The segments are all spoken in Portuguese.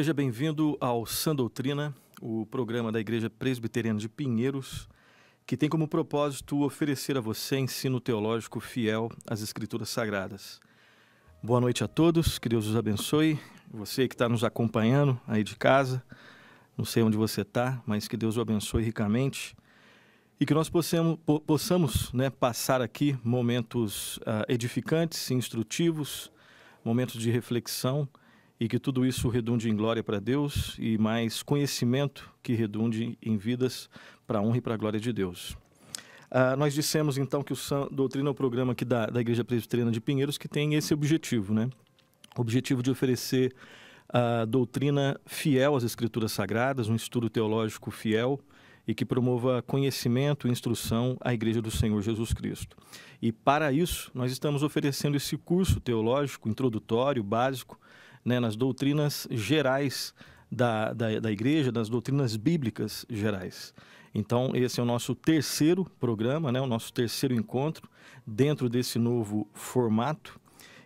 Seja bem-vindo ao Sã Doutrina, o programa da Igreja Presbiteriana de Pinheiros, que tem como propósito oferecer a você ensino teológico fiel às Escrituras Sagradas. Boa noite a todos, que Deus os abençoe. Você que está nos acompanhando aí de casa, não sei onde você está, mas que Deus o abençoe ricamente e que nós possamos, possamos né, passar aqui momentos uh, edificantes, instrutivos, momentos de reflexão e que tudo isso redunde em glória para Deus e mais conhecimento que redunde em vidas para a honra e para a glória de Deus. Ah, nós dissemos então que o San... Doutrina é o um programa aqui da, da Igreja Presbiteriana de Pinheiros que tem esse objetivo, né? O objetivo de oferecer a ah, doutrina fiel às Escrituras Sagradas, um estudo teológico fiel e que promova conhecimento e instrução à Igreja do Senhor Jesus Cristo. E para isso, nós estamos oferecendo esse curso teológico introdutório, básico, né, nas doutrinas gerais da, da, da igreja, nas doutrinas bíblicas gerais. Então, esse é o nosso terceiro programa, né, o nosso terceiro encontro dentro desse novo formato.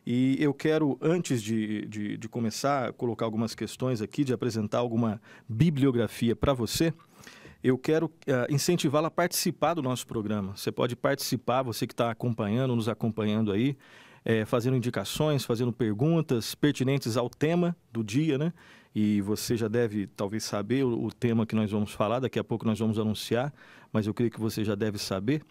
E eu quero, antes de, de, de começar, colocar algumas questões aqui, de apresentar alguma bibliografia para você. Eu quero uh, incentivá-la a participar do nosso programa. Você pode participar, você que está acompanhando, nos acompanhando aí é, fazendo indicações, fazendo perguntas pertinentes ao tema do dia, né? E você já deve talvez saber o, o tema que nós vamos falar, daqui a pouco nós vamos anunciar, mas eu creio que você já deve saber.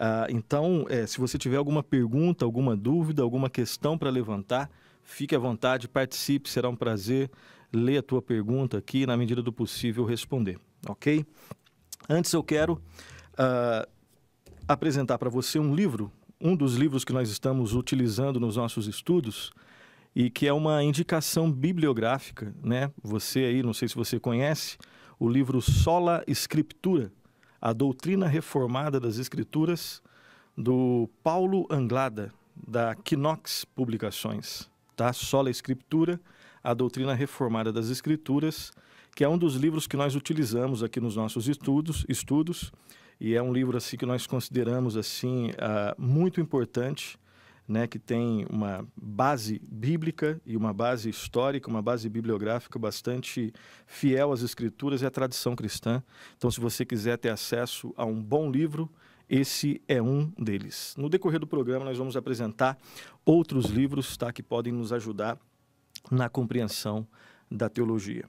Ah, então, é, se você tiver alguma pergunta, alguma dúvida, alguma questão para levantar, fique à vontade, participe, será um prazer ler a tua pergunta aqui e, na medida do possível, responder, ok? Antes, eu quero uh, apresentar para você um livro um dos livros que nós estamos utilizando nos nossos estudos e que é uma indicação bibliográfica, né? Você aí, não sei se você conhece, o livro Sola Escritura, a doutrina reformada das Escrituras, do Paulo Anglada, da Quinox Publicações, tá? Sola Escritura, a doutrina reformada das Escrituras, que é um dos livros que nós utilizamos aqui nos nossos estudos, estudos e é um livro assim que nós consideramos assim uh, muito importante, né, que tem uma base bíblica e uma base histórica, uma base bibliográfica bastante fiel às escrituras e à tradição cristã. Então, se você quiser ter acesso a um bom livro, esse é um deles. No decorrer do programa, nós vamos apresentar outros livros tá, que podem nos ajudar na compreensão da teologia.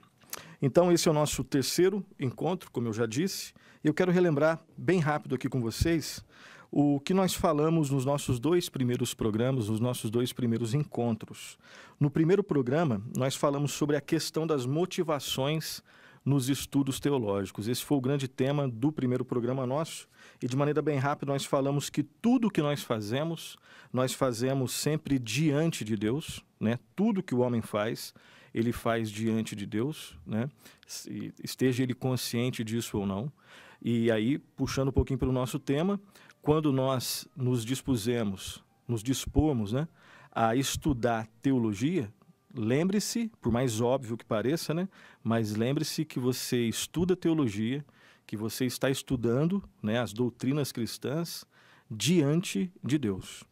Então, esse é o nosso terceiro encontro, como eu já disse. Eu quero relembrar bem rápido aqui com vocês o que nós falamos nos nossos dois primeiros programas, nos nossos dois primeiros encontros. No primeiro programa, nós falamos sobre a questão das motivações nos estudos teológicos. Esse foi o grande tema do primeiro programa nosso. E de maneira bem rápida, nós falamos que tudo que nós fazemos, nós fazemos sempre diante de Deus, né? Tudo que o homem faz, ele faz diante de Deus, né? Se, esteja ele consciente disso ou não. E aí, puxando um pouquinho para o nosso tema, quando nós nos dispusemos, nos dispomos né, a estudar teologia, lembre-se, por mais óbvio que pareça, né, mas lembre-se que você estuda teologia, que você está estudando né, as doutrinas cristãs diante de Deus.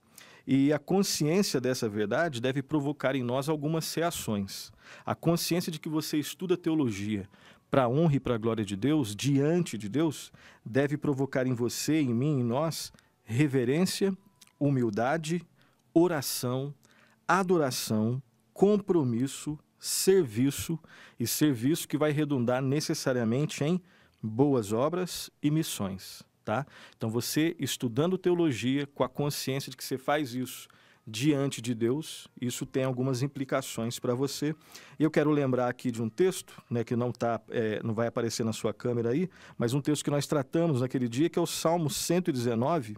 E a consciência dessa verdade deve provocar em nós algumas reações. A consciência de que você estuda teologia para a honra e para a glória de Deus, diante de Deus, deve provocar em você, em mim, em nós, reverência, humildade, oração, adoração, compromisso, serviço e serviço que vai redundar necessariamente em boas obras e missões tá? Então você estudando teologia com a consciência de que você faz isso diante de Deus, isso tem algumas implicações para você. Eu quero lembrar aqui de um texto, né, que não tá, é, não vai aparecer na sua câmera aí, mas um texto que nós tratamos naquele dia, que é o Salmo 119,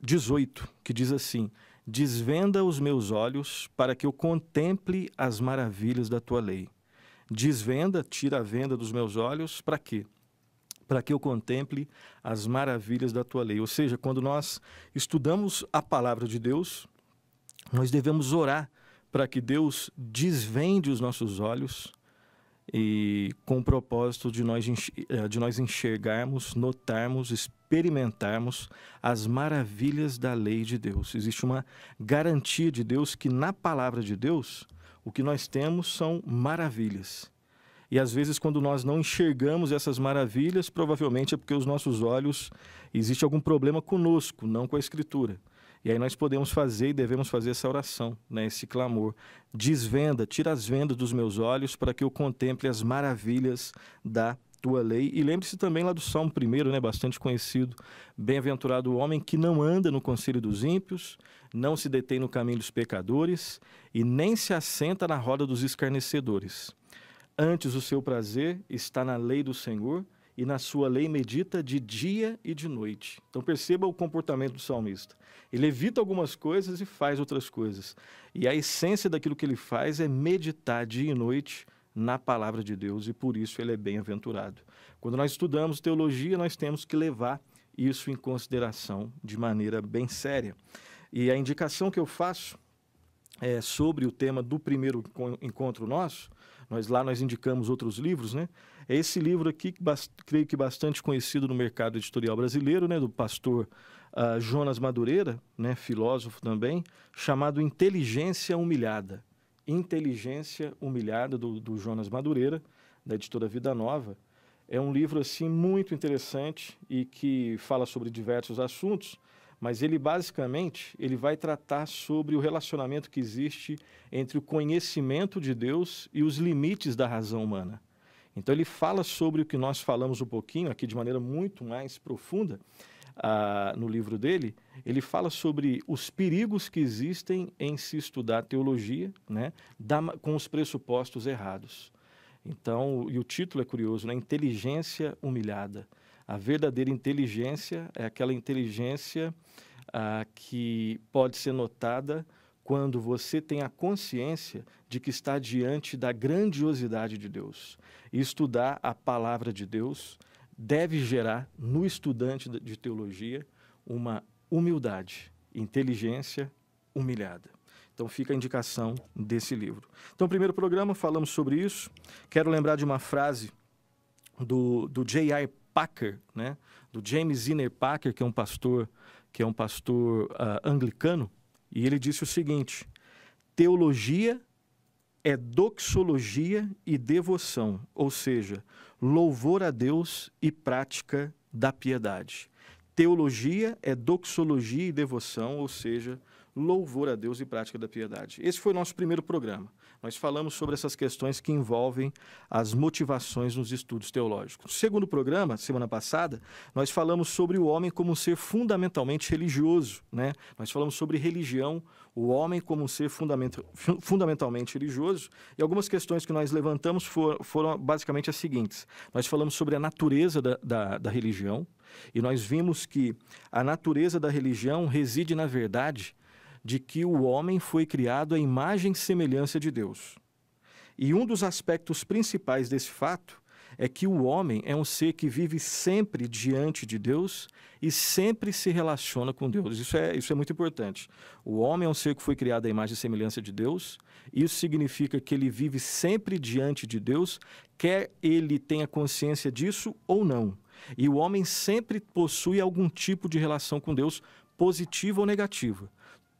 18, que diz assim: Desvenda os meus olhos para que eu contemple as maravilhas da tua lei. Desvenda, tira a venda dos meus olhos, para quê? para que eu contemple as maravilhas da tua lei. Ou seja, quando nós estudamos a palavra de Deus, nós devemos orar para que Deus desvende os nossos olhos e com o propósito de nós, eh, de nós enxergarmos, notarmos, experimentarmos as maravilhas da lei de Deus. Existe uma garantia de Deus que na palavra de Deus o que nós temos são maravilhas. E às vezes, quando nós não enxergamos essas maravilhas, provavelmente é porque os nossos olhos existe algum problema conosco, não com a Escritura. E aí nós podemos fazer e devemos fazer essa oração, né, esse clamor. Desvenda, tira as vendas dos meus olhos para que eu contemple as maravilhas da tua lei. E lembre-se também lá do Salmo 1, né, bastante conhecido. Bem-aventurado o homem que não anda no conselho dos ímpios, não se detém no caminho dos pecadores e nem se assenta na roda dos escarnecedores. Antes o seu prazer está na lei do Senhor e na sua lei medita de dia e de noite. Então perceba o comportamento do salmista. Ele evita algumas coisas e faz outras coisas. E a essência daquilo que ele faz é meditar dia e noite na palavra de Deus e por isso ele é bem-aventurado. Quando nós estudamos teologia, nós temos que levar isso em consideração de maneira bem séria. E a indicação que eu faço é sobre o tema do primeiro encontro nosso nós lá nós indicamos outros livros, né? É esse livro aqui, que creio que bastante conhecido no mercado editorial brasileiro, né? Do pastor uh, Jonas Madureira, né? Filósofo também, chamado Inteligência Humilhada. Inteligência Humilhada, do, do Jonas Madureira, da editora Vida Nova. É um livro, assim, muito interessante e que fala sobre diversos assuntos, mas ele basicamente ele vai tratar sobre o relacionamento que existe entre o conhecimento de Deus e os limites da razão humana. Então ele fala sobre o que nós falamos um pouquinho aqui de maneira muito mais profunda uh, no livro dele. Ele fala sobre os perigos que existem em se estudar teologia, né, da, com os pressupostos errados. Então, e o título é curioso, né? Inteligência humilhada. A verdadeira inteligência é aquela inteligência ah, que pode ser notada quando você tem a consciência de que está diante da grandiosidade de Deus. E estudar a palavra de Deus deve gerar no estudante de teologia uma humildade, inteligência humilhada. Então fica a indicação desse livro. Então, primeiro programa, falamos sobre isso. Quero lembrar de uma frase do, do J.I. Packer, né? do James Inner Packer, que é um pastor, que é um pastor uh, anglicano, e ele disse o seguinte: teologia é doxologia e devoção, ou seja, louvor a Deus e prática da piedade. Teologia é doxologia e devoção, ou seja, louvor a Deus e prática da piedade. Esse foi o nosso primeiro programa. Nós falamos sobre essas questões que envolvem as motivações nos estudos teológicos. No segundo programa, semana passada, nós falamos sobre o homem como um ser fundamentalmente religioso. Né? Nós falamos sobre religião, o homem como um ser fundamenta, fundamentalmente religioso. E algumas questões que nós levantamos foram, foram basicamente as seguintes. Nós falamos sobre a natureza da, da, da religião, e nós vimos que a natureza da religião reside, na verdade, de que o homem foi criado à imagem e semelhança de Deus. E um dos aspectos principais desse fato é que o homem é um ser que vive sempre diante de Deus e sempre se relaciona com Deus. Isso é, isso é muito importante. O homem é um ser que foi criado à imagem e semelhança de Deus. Isso significa que ele vive sempre diante de Deus, quer ele tenha consciência disso ou não. E o homem sempre possui algum tipo de relação com Deus, positiva ou negativa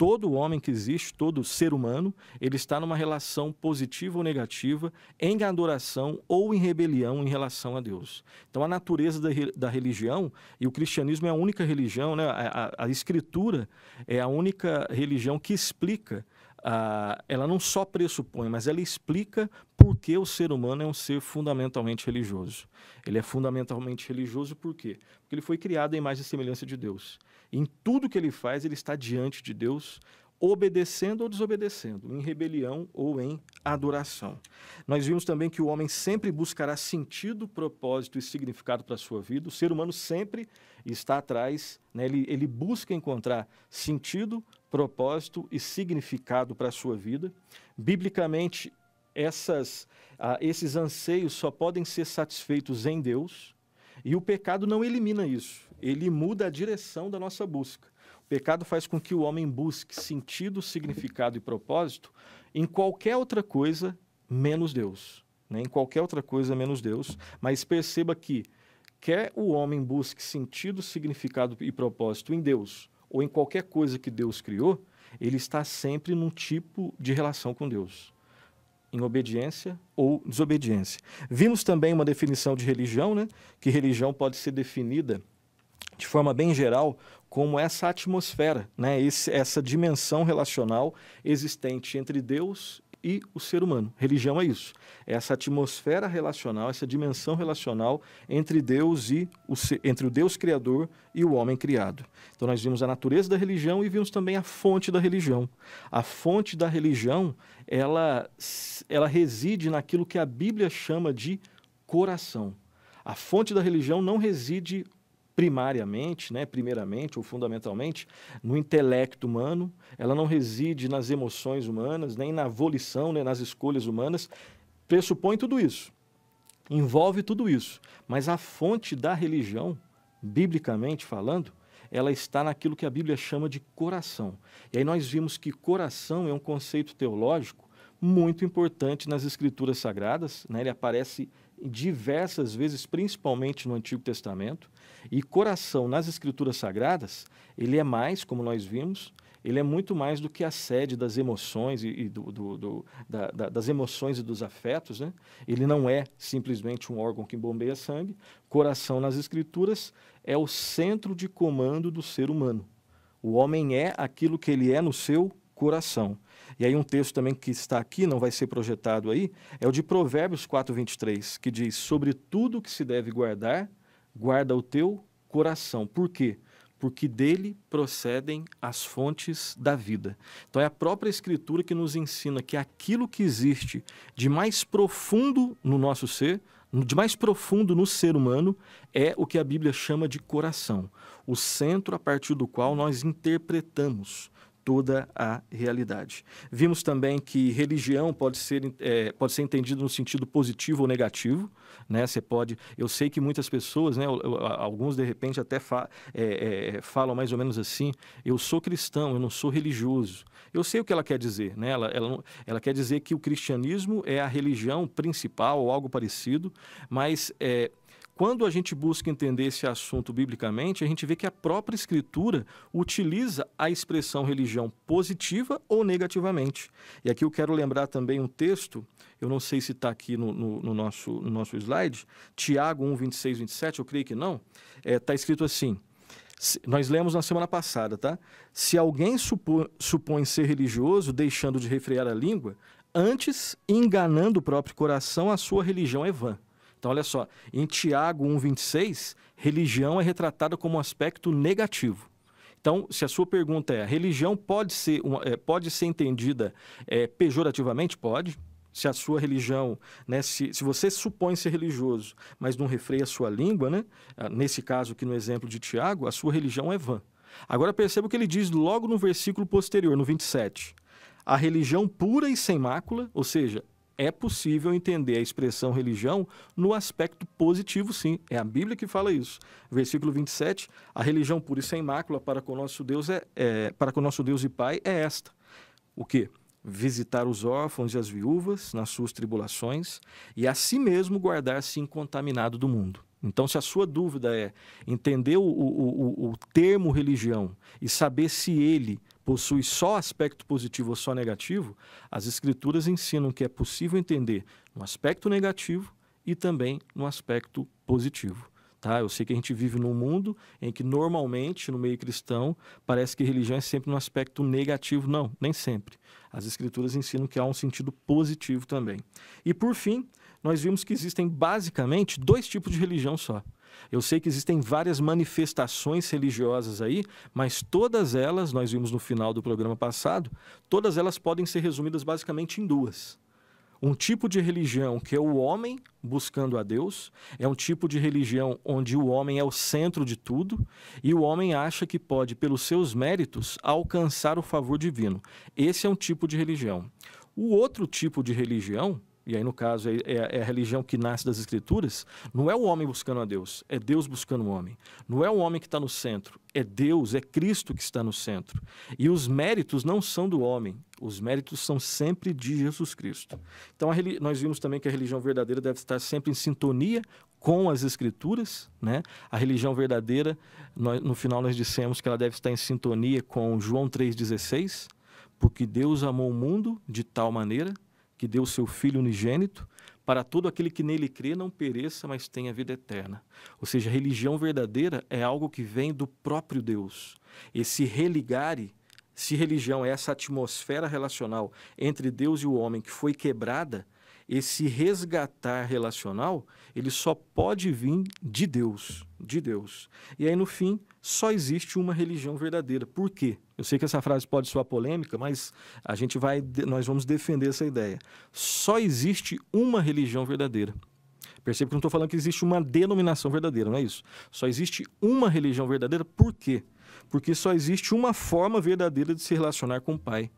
todo homem que existe, todo ser humano, ele está numa relação positiva ou negativa, em adoração ou em rebelião em relação a Deus. Então, a natureza da, da religião, e o cristianismo é a única religião, né? a, a, escritura é a única religião que explica. A, ela não só pressupõe, mas ela explica por que o ser humano é um ser fundamentalmente religioso. Ele é fundamentalmente religioso por quê? Porque ele foi criado em imagem e semelhança de Deus. Em tudo que ele faz, ele está diante de Deus, obedecendo ou desobedecendo, em rebelião ou em adoração. Nós vimos também que o homem sempre buscará sentido, propósito e significado para a sua vida. O ser humano sempre está atrás, né? ele, ele busca encontrar sentido, propósito e significado para a sua vida. Biblicamente, essas, ah, esses anseios só podem ser satisfeitos em Deus e o pecado não elimina isso ele muda a direção da nossa busca. O pecado faz com que o homem busque sentido, significado e propósito em qualquer outra coisa menos Deus. Né? Em qualquer outra coisa menos Deus. Mas perceba que, quer o homem busque sentido, significado e propósito em Deus ou em qualquer coisa que Deus criou, ele está sempre num tipo de relação com Deus em obediência ou desobediência. Vimos também uma definição de religião, né? que religião pode ser definida de forma bem geral, como essa atmosfera, né? Esse, essa dimensão relacional existente entre Deus e o ser humano. Religião é isso. Essa atmosfera relacional, essa dimensão relacional entre Deus e o entre o Deus criador e o homem criado. Então nós vimos a natureza da religião e vimos também a fonte da religião. A fonte da religião, ela ela reside naquilo que a Bíblia chama de coração. A fonte da religião não reside primariamente, né, primeiramente ou fundamentalmente, no intelecto humano, ela não reside nas emoções humanas, nem na volição, nem nas escolhas humanas, pressupõe tudo isso, envolve tudo isso. Mas a fonte da religião, biblicamente falando, ela está naquilo que a Bíblia chama de coração. E aí nós vimos que coração é um conceito teológico muito importante nas escrituras sagradas, né? ele aparece diversas vezes, principalmente no Antigo Testamento, e coração nas Escrituras Sagradas, ele é mais, como nós vimos, ele é muito mais do que a sede das emoções e, e do, do, do da, da, das emoções e dos afetos, né? Ele não é simplesmente um órgão que bombeia sangue. Coração nas escrituras é o centro de comando do ser humano. O homem é aquilo que ele é no seu coração. E aí um texto também que está aqui, não vai ser projetado aí, é o de Provérbios 4:23, que diz: "Sobre tudo que se deve guardar, guarda o teu coração". Por quê? Porque dele procedem as fontes da vida. Então é a própria escritura que nos ensina que aquilo que existe de mais profundo no nosso ser, de mais profundo no ser humano é o que a Bíblia chama de coração, o centro a partir do qual nós interpretamos toda a realidade. Vimos também que religião pode ser, é, pode ser entendida no sentido positivo ou negativo. Né? Você pode, eu sei que muitas pessoas, né, alguns de repente até fa, é, é, falam mais ou menos assim: eu sou cristão, eu não sou religioso. Eu sei o que ela quer dizer. Né? Ela, ela, ela quer dizer que o cristianismo é a religião principal ou algo parecido, mas é quando a gente busca entender esse assunto biblicamente, a gente vê que a própria Escritura utiliza a expressão religião positiva ou negativamente. E aqui eu quero lembrar também um texto, eu não sei se está aqui no, no, no, nosso, no nosso slide, Tiago 1, 26, 27, eu creio que não, está é, tá escrito assim. Nós lemos na semana passada, tá? Se alguém supõe ser religioso, deixando de refrear a língua, antes enganando o próprio coração, a sua religião é vã. Então, olha só, em Tiago 1,26, religião é retratada como um aspecto negativo. Então, se a sua pergunta é, religião pode ser, eh, pode ser entendida é, pejorativamente? Pode. Se a sua religião, né, se, se você supõe ser religioso, mas não refreia a sua língua, né, ah, nesse caso aqui no exemplo de Tiago, a sua religião é vã. Agora perceba o que ele diz logo no versículo posterior, no 27. A religião pura e sem mácula, ou seja, é possível entender a expressão religião no aspecto positivo, sim. É a Bíblia que fala isso. Versículo 27, a religião pura e sem mácula para com nosso Deus, é, é para com nosso Deus e Pai é esta. O quê? Visitar os órfãos e as viúvas nas suas tribulações e a si mesmo guardar-se incontaminado do mundo. Então, se a sua dúvida é entender o, o, o, o termo religião e saber se ele possui só aspecto positivo ou só negativo, as escrituras ensinam que é possível entender no aspecto negativo e também no aspecto positivo. Tá? Eu sei que a gente vive num mundo em que normalmente no meio cristão parece que religião é sempre no aspecto negativo, não, nem sempre. As escrituras ensinam que há um sentido positivo também. E por fim, nós vimos que existem basicamente dois tipos de religião só. Eu sei que existem várias manifestações religiosas aí, mas todas elas, nós vimos no final do programa passado, todas elas podem ser resumidas basicamente em duas. Um tipo de religião que é o homem buscando a Deus, é um tipo de religião onde o homem é o centro de tudo e o homem acha que pode, pelos seus méritos, alcançar o favor divino. Esse é um tipo de religião. O outro tipo de religião e aí no caso é, é, é, a religião que nasce das escrituras, não é o homem buscando a Deus, é Deus buscando o homem. Não é o homem que está no centro, é Deus, é Cristo que está no centro. E os méritos não são do homem, os méritos são sempre de Jesus Cristo. Então nós vimos também que a religião verdadeira deve estar sempre em sintonia com as escrituras, né? A religião verdadeira, nós, no final nós dissemos que ela deve estar em sintonia com João 3,16, porque Deus amou o mundo de tal maneira que deu seu Filho unigênito, para todo aquele que nele crê não pereça, mas tenha vida eterna. Ou seja, a religião verdadeira é algo que vem do próprio Deus. Esse religare, se religião é essa atmosfera relacional entre Deus e o homem que foi quebrada, esse resgatar relacional ele só pode vir de Deus, de Deus. E aí no fim, só existe uma religião verdadeira. Por quê? Eu sei que essa frase pode soar polêmica, mas a gente vai nós vamos defender essa ideia. Só existe uma religião verdadeira. Perceba que não estou falando que existe uma denominação verdadeira, não é isso? Só existe uma religião verdadeira, por quê? Porque só existe uma forma verdadeira de se relacionar com o Pai,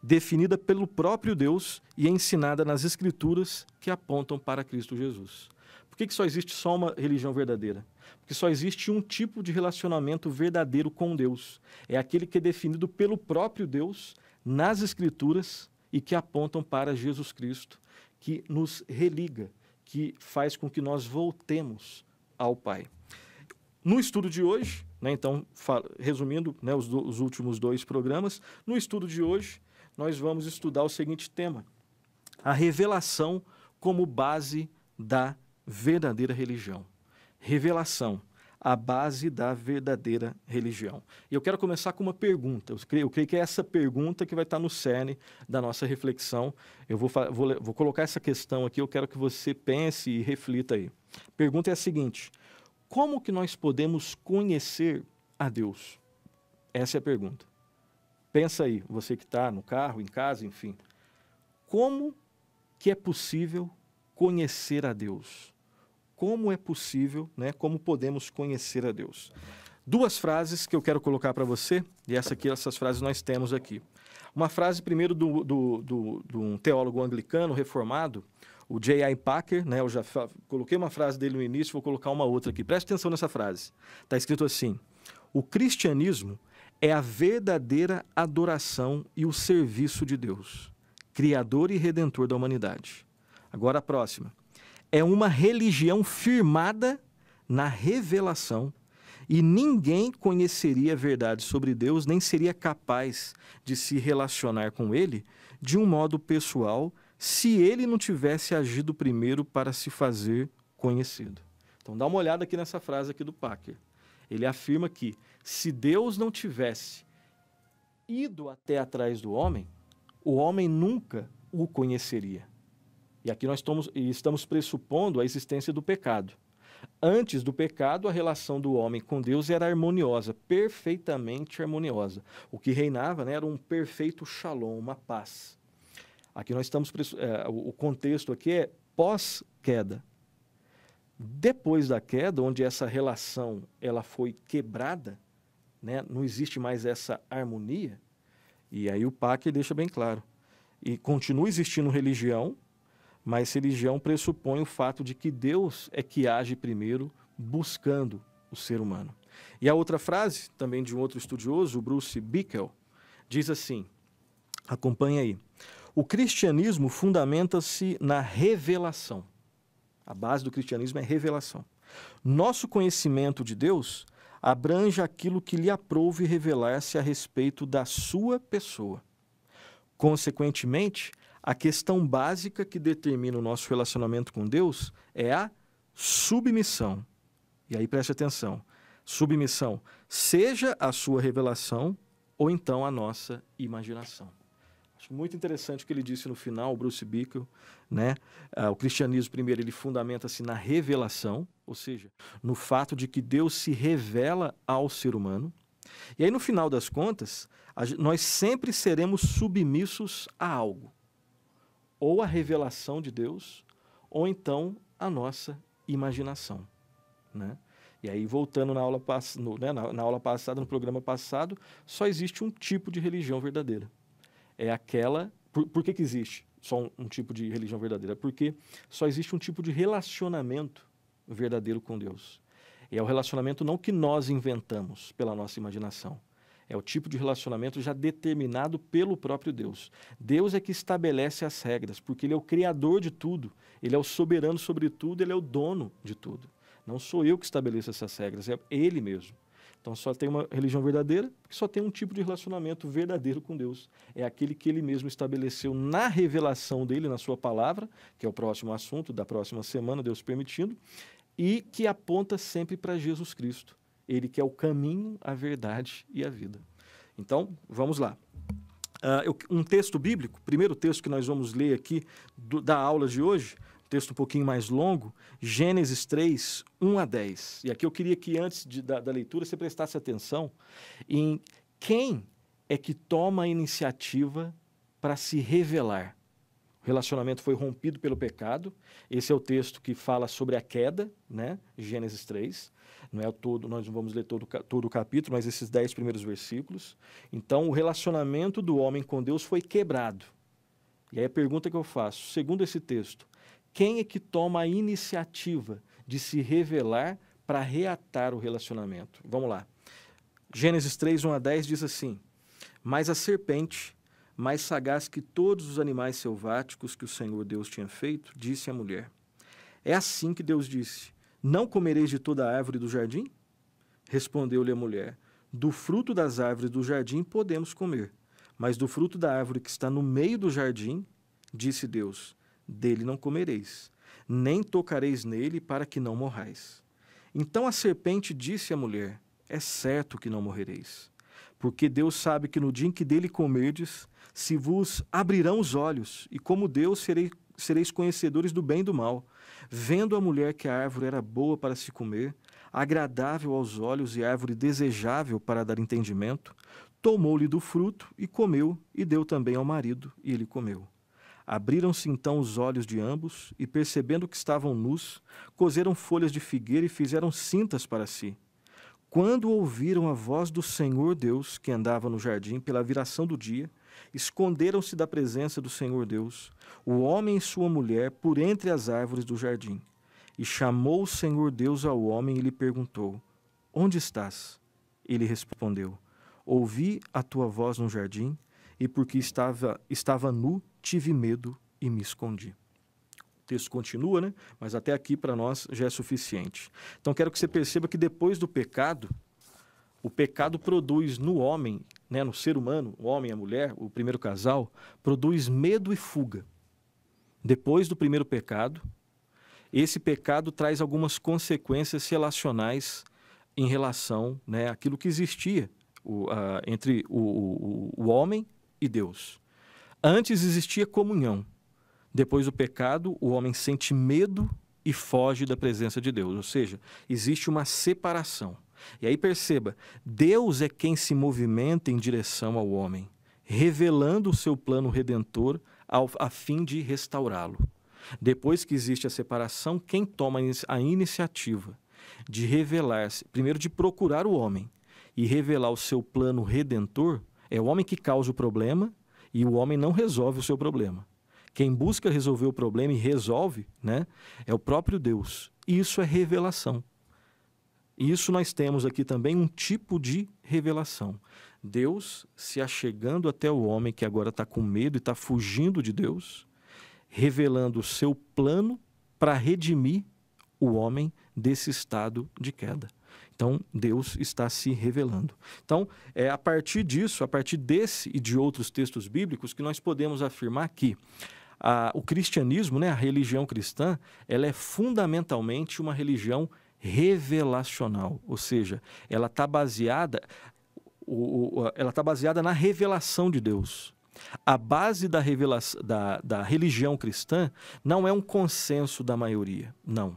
definida pelo próprio Deus e ensinada nas Escrituras que apontam para Cristo Jesus. Por que, que só existe só uma religião verdadeira? Porque só existe um tipo de relacionamento verdadeiro com Deus. É aquele que é definido pelo próprio Deus nas Escrituras e que apontam para Jesus Cristo, que nos religa, que faz com que nós voltemos ao Pai. No estudo de hoje, né, então, resumindo né, os, do, os últimos dois programas, no estudo de hoje, nós vamos estudar o seguinte tema: a revelação como base da verdadeira religião. Revelação, a base da verdadeira religião. E eu quero começar com uma pergunta. Eu creio, eu creio que é essa pergunta que vai estar no cerne da nossa reflexão. Eu vou, vou, vou colocar essa questão aqui, eu quero que você pense e reflita aí. pergunta é a seguinte: como que nós podemos conhecer a Deus? Essa é a pergunta. Pensa aí, você que está no carro, em casa, enfim. Como que é possível conhecer a Deus? como é possível, né, como podemos conhecer a Deus. Duas frases que eu quero colocar para você, e essa aqui, essas frases nós temos aqui. Uma frase primeiro do, do, do, do um teólogo anglicano reformado, o J.I. Packer, né, eu já coloquei uma frase dele no início, vou colocar uma outra aqui. Preste atenção nessa frase. Está escrito assim: O cristianismo é a verdadeira adoração e o serviço de Deus, Criador e Redentor da humanidade. Agora a próxima é uma religião firmada na revelação. E ninguém conheceria a verdade sobre Deus, nem seria capaz de se relacionar com Ele de um modo pessoal, se Ele não tivesse agido primeiro para se fazer conhecido. Então dá uma olhada aqui nessa frase aqui do Packer. Ele afirma que se Deus não tivesse ido até atrás do homem, o homem nunca o conheceria. E aqui nós estamos, estamos pressupondo a existência do pecado. Antes do pecado, a relação do homem com Deus era harmoniosa, perfeitamente harmoniosa. O que reinava né, era um perfeito shalom, uma paz. Aqui nós estamos. É, o contexto aqui é pós-queda. Depois da queda, onde essa relação ela foi quebrada, né, não existe mais essa harmonia. E aí o Pac deixa bem claro. E continua existindo religião, mas religião pressupõe o fato de que Deus é que age primeiro buscando o ser humano. E a outra frase, também de um outro estudioso, Bruce Bickel, diz assim: acompanha aí. O cristianismo fundamenta-se na revelação. A base do cristianismo é revelação. Nosso conhecimento de Deus abrange aquilo que lhe aprouve revelar-se a respeito da sua pessoa. Consequentemente, a questão básica que determina o nosso relacionamento com Deus é a submissão. E aí preste atenção. Submissão, seja a sua revelação ou então a nossa imaginação. Acho muito interessante o que ele disse no final, o Bruce Bickel, né? Ah, o cristianismo primeiro ele fundamenta-se na revelação, ou seja, no fato de que Deus se revela ao ser humano. E aí no final das contas, nós sempre seremos submissos a algo ou a revelação de Deus, ou então a nossa imaginação. Né? E aí, voltando na aula, pass no, né, na, na aula passada, no programa passado, só existe um tipo de religião verdadeira. É aquela. Por, por que, que existe só um, um tipo de religião verdadeira? Porque só existe um tipo de relacionamento verdadeiro com Deus. E é o relacionamento não que nós inventamos pela nossa imaginação é o tipo de relacionamento já determinado pelo próprio Deus. Deus é que estabelece as regras, porque Ele é o criador de tudo, Ele é o soberano sobre tudo, Ele é o dono de tudo. Não sou eu que estabeleço essas regras, é Ele mesmo. Então só tem uma religião verdadeira, que só tem um tipo de relacionamento verdadeiro com Deus. É aquele que ele mesmo estabeleceu na revelação dele, na sua palavra, que é o próximo assunto da próxima semana, Deus permitindo, e que aponta sempre para Jesus Cristo. Ele que é o caminho, a verdade e a vida. Então, vamos lá. Uh, um texto bíblico, primeiro texto que nós vamos ler aqui do, da aula de hoje, texto um pouquinho mais longo, Gênesis 3, 1 a 10. E aqui eu queria que antes de, da, da leitura você prestasse atenção em quem é que toma a iniciativa para se revelar. O relacionamento foi rompido pelo pecado. Esse é o texto que fala sobre a queda, né? Gênesis 3. Não é todo, nós não vamos ler todo, todo o capítulo, mas esses dez primeiros versículos. Então, o relacionamento do homem com Deus foi quebrado. E aí a pergunta que eu faço, segundo esse texto, quem é que toma a iniciativa de se revelar para reatar o relacionamento? Vamos lá. Gênesis 3, 1 a 10 diz assim: Mas a serpente, mais sagaz que todos os animais selváticos que o Senhor Deus tinha feito, disse à mulher: É assim que Deus disse não comereis de toda a árvore do jardim? Respondeu-lhe a mulher: Do fruto das árvores do jardim podemos comer, mas do fruto da árvore que está no meio do jardim, disse Deus: Dele não comereis, nem tocareis nele, para que não morrais. Então a serpente disse à mulher: É certo que não morrereis, porque Deus sabe que no dia em que dele comerdes, se vos abrirão os olhos, e como Deus sereis, sereis conhecedores do bem e do mal. Vendo a mulher que a árvore era boa para se comer, agradável aos olhos e árvore desejável para dar entendimento, tomou-lhe do fruto e comeu, e deu também ao marido, e ele comeu. Abriram-se então os olhos de ambos, e percebendo que estavam nus, coseram folhas de figueira e fizeram cintas para si. Quando ouviram a voz do Senhor Deus, que andava no jardim pela viração do dia, esconderam-se da presença do Senhor Deus, o homem e sua mulher, por entre as árvores do jardim. E chamou o Senhor Deus ao homem e lhe perguntou: Onde estás? Ele respondeu: Ouvi a tua voz no jardim, e porque estava, estava nu, tive medo e me escondi. O texto continua, né? mas até aqui para nós já é suficiente. Então quero que você perceba que depois do pecado, o pecado produz no homem né, no ser humano, o homem e a mulher, o primeiro casal, produz medo e fuga. Depois do primeiro pecado, esse pecado traz algumas consequências relacionais em relação né, àquilo que existia o, a, entre o, o, o homem e Deus. Antes existia comunhão. Depois do pecado, o homem sente medo e foge da presença de Deus. Ou seja, existe uma separação. E aí perceba, Deus é quem se movimenta em direção ao homem, revelando o seu plano redentor ao, a fim de restaurá-lo. Depois que existe a separação, quem toma a iniciativa de revelar-se, primeiro de procurar o homem e revelar o seu plano redentor, é o homem que causa o problema e o homem não resolve o seu problema. Quem busca resolver o problema e resolve, né, é o próprio Deus. isso é revelação. E isso nós temos aqui também um tipo de revelação. Deus se achegando até o homem que agora está com medo e está fugindo de Deus, revelando o seu plano para redimir o homem desse estado de queda. Então, Deus está se revelando. Então, é a partir disso, a partir desse e de outros textos bíblicos, que nós podemos afirmar que a, o cristianismo, né, a religião cristã, ela é fundamentalmente uma religião revelacional, ou seja, ela está baseada, ela está baseada na revelação de Deus. A base da, revelação, da, da religião cristã não é um consenso da maioria, não.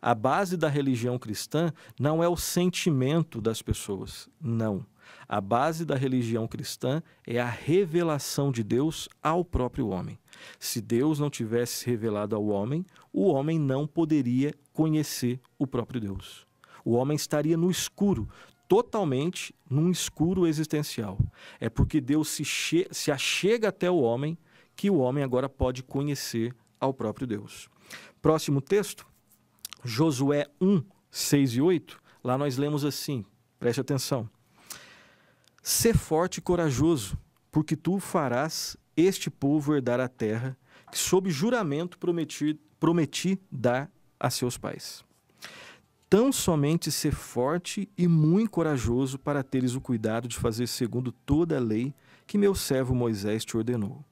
A base da religião cristã não é o sentimento das pessoas, não. A base da religião cristã é a revelação de Deus ao próprio homem. Se Deus não tivesse revelado ao homem, o homem não poderia conhecer o próprio Deus. O homem estaria no escuro, totalmente num escuro existencial. É porque Deus se, se achega até o homem que o homem agora pode conhecer ao próprio Deus. Próximo texto, Josué 1, 6 e 8. Lá nós lemos assim, preste atenção. Ser forte e corajoso, porque tu farás este povo herdar a terra que, sob juramento, prometi, prometi dar a seus pais. Tão somente ser forte e muito corajoso para teres o cuidado de fazer segundo toda a lei que meu servo Moisés te ordenou.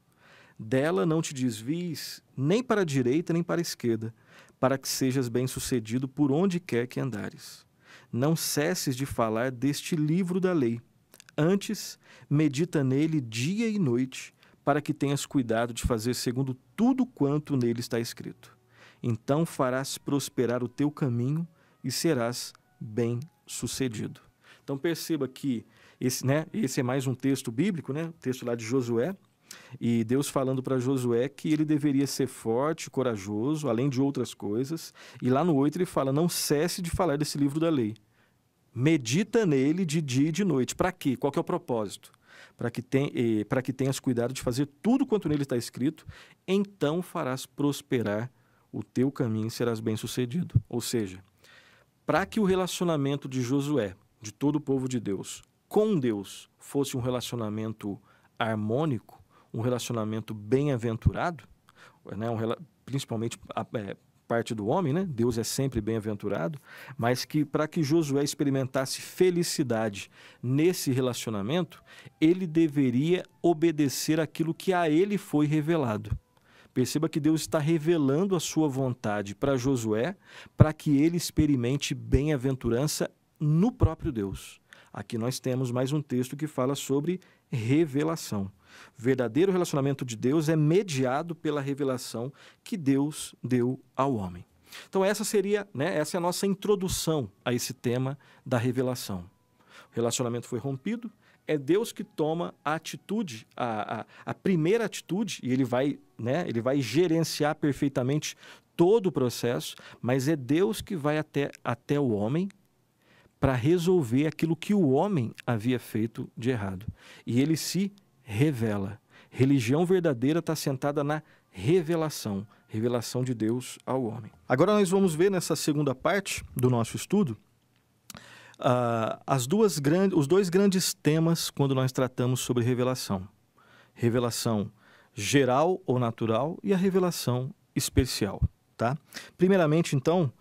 Dela não te desvies nem para a direita nem para a esquerda, para que sejas bem-sucedido por onde quer que andares. Não cesses de falar deste livro da lei, Antes, medita nele dia e noite, para que tenhas cuidado de fazer segundo tudo quanto nele está escrito. Então farás prosperar o teu caminho e serás bem-sucedido. Então perceba que esse, né, esse é mais um texto bíblico, né? Texto lá de Josué, e Deus falando para Josué que ele deveria ser forte, corajoso, além de outras coisas. E lá no 8 ele fala: Não cesse de falar desse livro da lei medita nele de dia e de noite. Para quê? Qual é o propósito? Para que, eh, que tenhas cuidado de fazer tudo quanto nele está escrito, então farás prosperar o teu caminho e serás bem-sucedido. Ou seja, para que o relacionamento de Josué, de todo o povo de Deus, com Deus, fosse um relacionamento harmônico, um relacionamento bem-aventurado, né, um, principalmente é, parte do homem, né? Deus é sempre bem-aventurado, mas que para que Josué experimentasse felicidade nesse relacionamento, ele deveria obedecer aquilo que a ele foi revelado. Perceba que Deus está revelando a sua vontade para Josué, para que ele experimente bem-aventurança no próprio Deus. Aqui nós temos mais um texto que fala sobre revelação verdadeiro relacionamento de Deus é mediado pela revelação que Deus deu ao homem. Então essa seria, né, essa é a nossa introdução a esse tema da revelação. O relacionamento foi rompido, é Deus que toma a atitude, a, a, a primeira atitude, e ele vai, né, ele vai gerenciar perfeitamente todo o processo, mas é Deus que vai até, até o homem para resolver aquilo que o homem havia feito de errado. E ele se revela. Religião verdadeira está sentada na revelação, revelação de Deus ao homem. Agora nós vamos ver nessa segunda parte do nosso estudo uh, as duas grandes, os dois grandes temas quando nós tratamos sobre revelação: revelação geral ou natural e a revelação especial, tá? Primeiramente, então,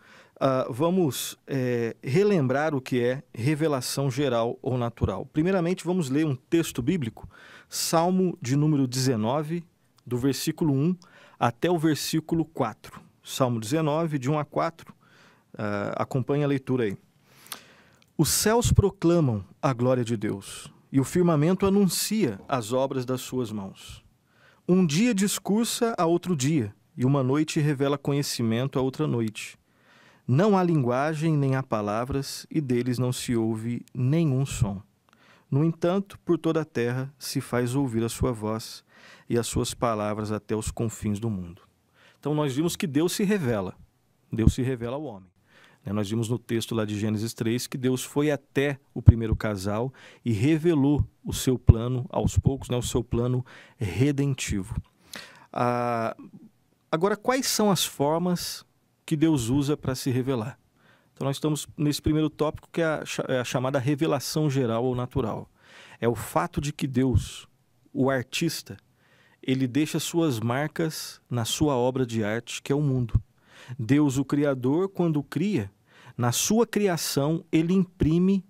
Uh, vamos é, relembrar o que é revelação geral ou natural. Primeiramente, vamos ler um texto bíblico, Salmo de número 19, do versículo 1 até o versículo 4. Salmo 19, de 1 a 4. Uh, ah, acompanhe a leitura aí. Os céus proclamam a glória de Deus, e o firmamento anuncia as obras das suas mãos. Um dia discursa a outro dia, e uma noite revela conhecimento a outra noite não há linguagem nem há palavras, e deles não se ouve nenhum som. No entanto, por toda a terra se faz ouvir a sua voz e as suas palavras até os confins do mundo. Então nós vimos que Deus se revela. Deus se revela ao homem. Né, nós vimos no texto lá de Gênesis 3 que Deus foi até o primeiro casal e revelou o seu plano aos poucos, né? o seu plano redentivo. Ah, agora, quais são as formas que Deus usa para se revelar. Então, nós estamos nesse primeiro tópico que é, é a, chamada revelação geral ou natural. É o fato de que Deus, o artista, ele deixa suas marcas na sua obra de arte, que é o mundo. Deus, o Criador, quando cria, na sua criação, ele imprime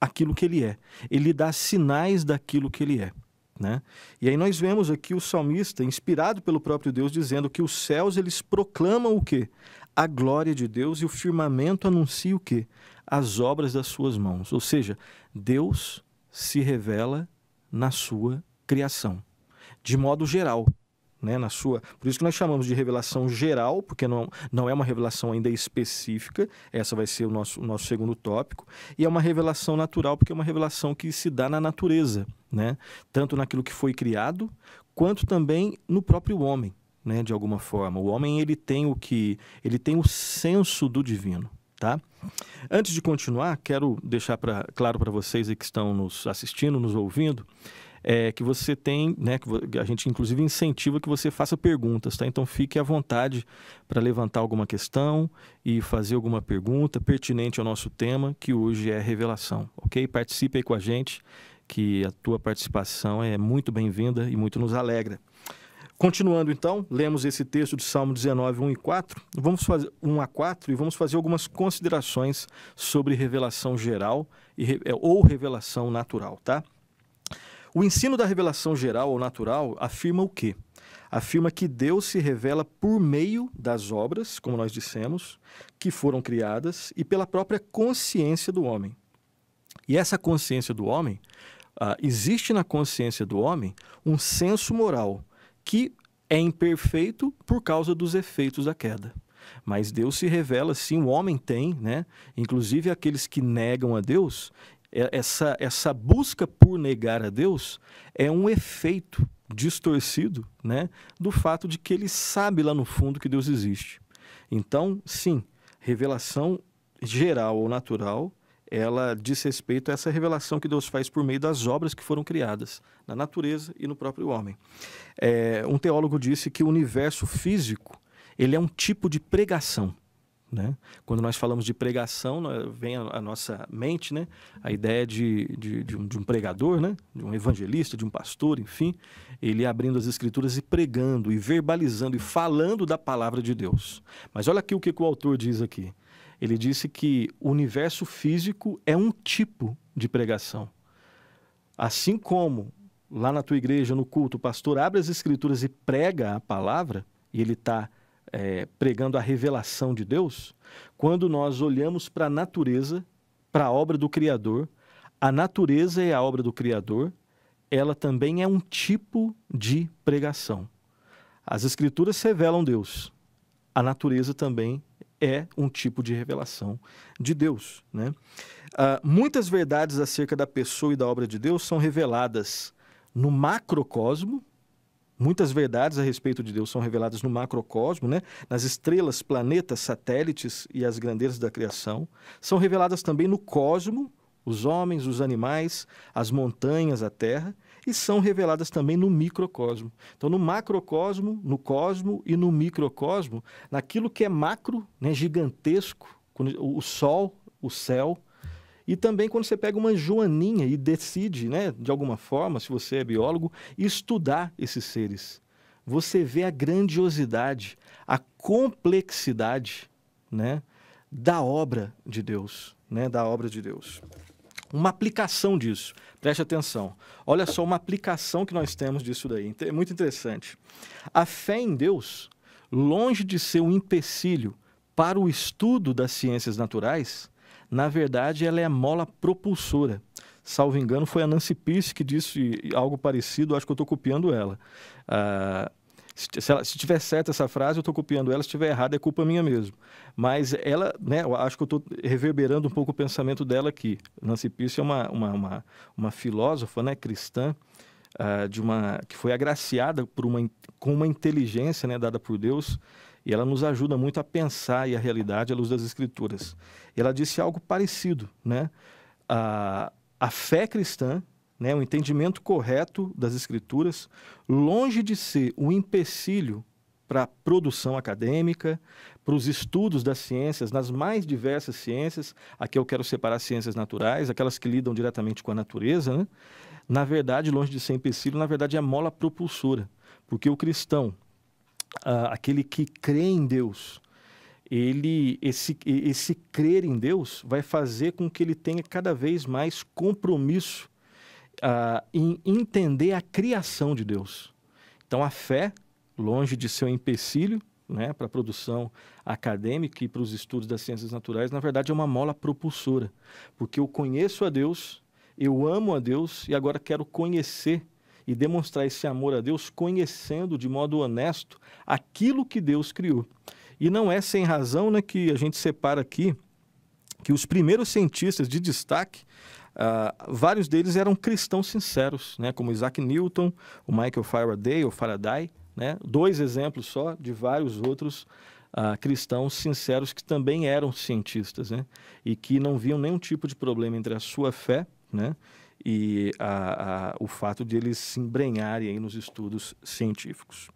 aquilo que ele é. Ele dá sinais daquilo que ele é. Né? E aí nós vemos aqui o salmista, inspirado pelo próprio Deus, dizendo que os céus eles proclamam o quê? a glória de Deus e o firmamento anuncia o quê? As obras das suas mãos. Ou seja, Deus se revela na sua criação, de modo geral. Né, na sua, por isso que nós chamamos de revelação geral, porque não, não é uma revelação ainda específica, essa vai ser o nosso, o nosso segundo tópico, e é uma revelação natural, porque é uma revelação que se dá na natureza, né, tanto naquilo que foi criado, quanto também no próprio homem né, de alguma forma. O homem ele tem o que, ele tem o senso do divino, tá? Antes de continuar, quero deixar pra, claro para vocês que estão nos assistindo, nos ouvindo, é, que você tem, né, que a gente inclusive incentiva que você faça perguntas, tá? Então fique à vontade para levantar alguma questão e fazer alguma pergunta pertinente ao nosso tema, que hoje é revelação, ok? Participe aí com a gente, que a tua participação é muito bem-vinda e muito nos alegra. Continuando então, lemos esse texto de Salmo 19, 1 e 4, vamos fazer 1 a 4 e vamos fazer algumas considerações sobre revelação geral e, é, ou revelação natural, tá? O ensino da revelação geral ou natural afirma o quê? Afirma que Deus se revela por meio das obras, como nós dissemos, que foram criadas e pela própria consciência do homem. E essa consciência do homem, uh, existe na consciência do homem um senso moral, que é imperfeito por causa dos efeitos da queda. Mas Deus se revela, sim, o homem tem, né? Inclusive aqueles que negam a Deus, é, essa, essa busca por negar a Deus é um efeito distorcido, né? Do fato de que ele sabe lá no fundo que Deus existe. Então, sim, revelação geral ou natural ela diz respeito a essa revelação que Deus faz por meio das obras que foram criadas na natureza e no próprio homem. É, um teólogo disse que o universo físico ele é um tipo de pregação. Né? Quando nós falamos de pregação, né, vem à nossa mente né? a ideia de, de, de, um, de um, pregador, né? de um evangelista, de um pastor, enfim, ele abrindo as escrituras e pregando, e verbalizando, e falando da palavra de Deus. Mas olha aqui o que o autor diz aqui. Ele disse que o universo físico é um tipo de pregação. Assim como lá na tua igreja, no culto, o pastor abre as escrituras e prega a palavra, e ele está é, pregando a revelação de Deus, quando nós olhamos para a natureza, para a obra do Criador, a natureza é a obra do Criador, ela também é um tipo de pregação. As escrituras revelam Deus, a natureza também é um tipo de revelação de Deus. Né? Ah, muitas verdades acerca da pessoa e da obra de Deus são reveladas no macrocosmo. Muitas verdades a respeito de Deus são reveladas no macrocosmo, né? nas estrelas, planetas, satélites e as grandezas da criação. São reveladas também no cosmo, os homens, os animais, as montanhas, a terra e são reveladas também no microcosmo. Então, no macrocosmo, no cosmo e no microcosmo, naquilo que é macro, né, gigantesco, o sol, o céu, e também quando você pega uma joaninha e decide, né, de alguma forma, se você é biólogo, estudar esses seres, você vê a grandiosidade, a complexidade, né, da obra de Deus, né, da obra de Deus uma aplicação disso. Preste atenção. Olha só uma aplicação que nós temos disso daí. É muito interessante. A fé em Deus, longe de ser um empecilho para o estudo das ciências naturais, na verdade, ela é a mola propulsora. Salvo engano, foi a Nancy Pierce que disse algo parecido, acho que eu estou copiando ela. Ah, se, ela, se tiver certa essa frase, eu estou copiando ela, se tiver errada, é culpa minha mesmo. Mas ela, né, eu acho que eu estou reverberando um pouco o pensamento dela aqui. Nancy Pierce é uma, uma, uma, uma filósofa né, cristã, uh, de uma, que foi agraciada por uma, com uma inteligência né, dada por Deus, e ela nos ajuda muito a pensar e a realidade à luz das Escrituras. Ela disse algo parecido, né? A, a fé cristã né, o entendimento correto das escrituras, longe de ser um empecilho para a produção acadêmica, para os estudos das ciências, nas mais diversas ciências, aqui eu quero separar ciências naturais, aquelas que lidam diretamente com a natureza, né? na verdade, longe de ser empecilho, na verdade é a mola propulsora, porque o cristão, ah, aquele que crê em Deus, ele esse, esse crer em Deus vai fazer com que ele tenha cada vez mais compromisso em entender a criação de Deus. Então, a fé, longe de ser um empecilho né, para a produção acadêmica e para os estudos das ciências naturais, na verdade é uma mola propulsora, porque eu conheço a Deus, eu amo a Deus e agora quero conhecer e demonstrar esse amor a Deus conhecendo de modo honesto aquilo que Deus criou. E não é sem razão né, que a gente separa aqui que os primeiros cientistas de destaque Uh, vários deles eram cristãos sinceros, né? como Isaac Newton, o Michael Faraday, ou Faraday, né? dois exemplos só de vários outros uh, cristãos sinceros que também eram cientistas né? e que não viam nenhum tipo de problema entre a sua fé né? e a, o fato de eles se embrenharem nos estudos científicos.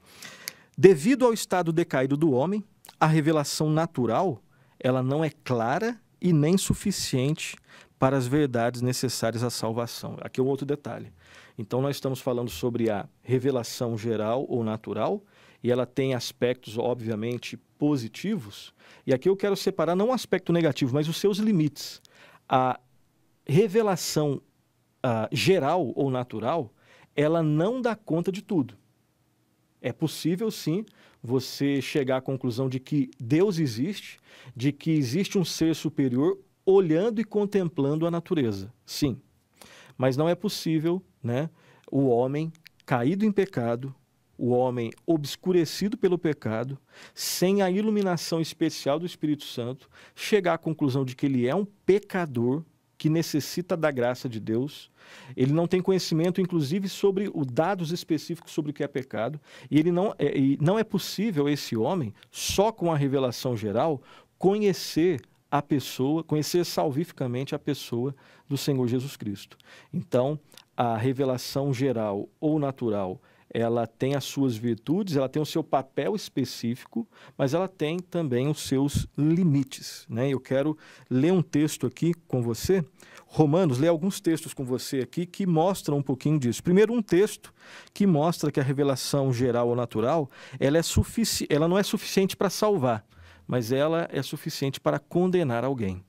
Devido ao estado decaído do homem, a revelação natural ela não é clara e nem suficiente para as verdades necessárias à salvação. Aqui é um outro detalhe. Então, nós estamos falando sobre a revelação geral ou natural, e ela tem aspectos, obviamente, positivos. E aqui eu quero separar não o um aspecto negativo, mas os seus limites. A revelação uh, geral ou natural, ela não dá conta de tudo. É possível, sim, você chegar à conclusão de que Deus existe, de que existe um ser superior olhando e contemplando a natureza. Sim. Mas não é possível, né, o homem caído em pecado, o homem obscurecido pelo pecado, sem a iluminação especial do Espírito Santo, chegar à conclusão de que ele é um pecador que necessita da graça de Deus. Ele não tem conhecimento, inclusive, sobre os dados específicos sobre o que é pecado. E ele não é, não é possível esse homem, só com a revelação geral, conhecer a pessoa, conhecer salvificamente a pessoa do Senhor Jesus Cristo. Então, a revelação geral ou natural, ela tem as suas virtudes, ela tem o seu papel específico, mas ela tem também os seus limites. Né? Eu quero ler um texto aqui com você, Romanos, ler alguns textos com você aqui que mostram um pouquinho disso. Primeiro, um texto que mostra que a revelação geral ou natural, ela, é sufici ela não é suficiente para salvar mas ela é suficiente para condenar alguém.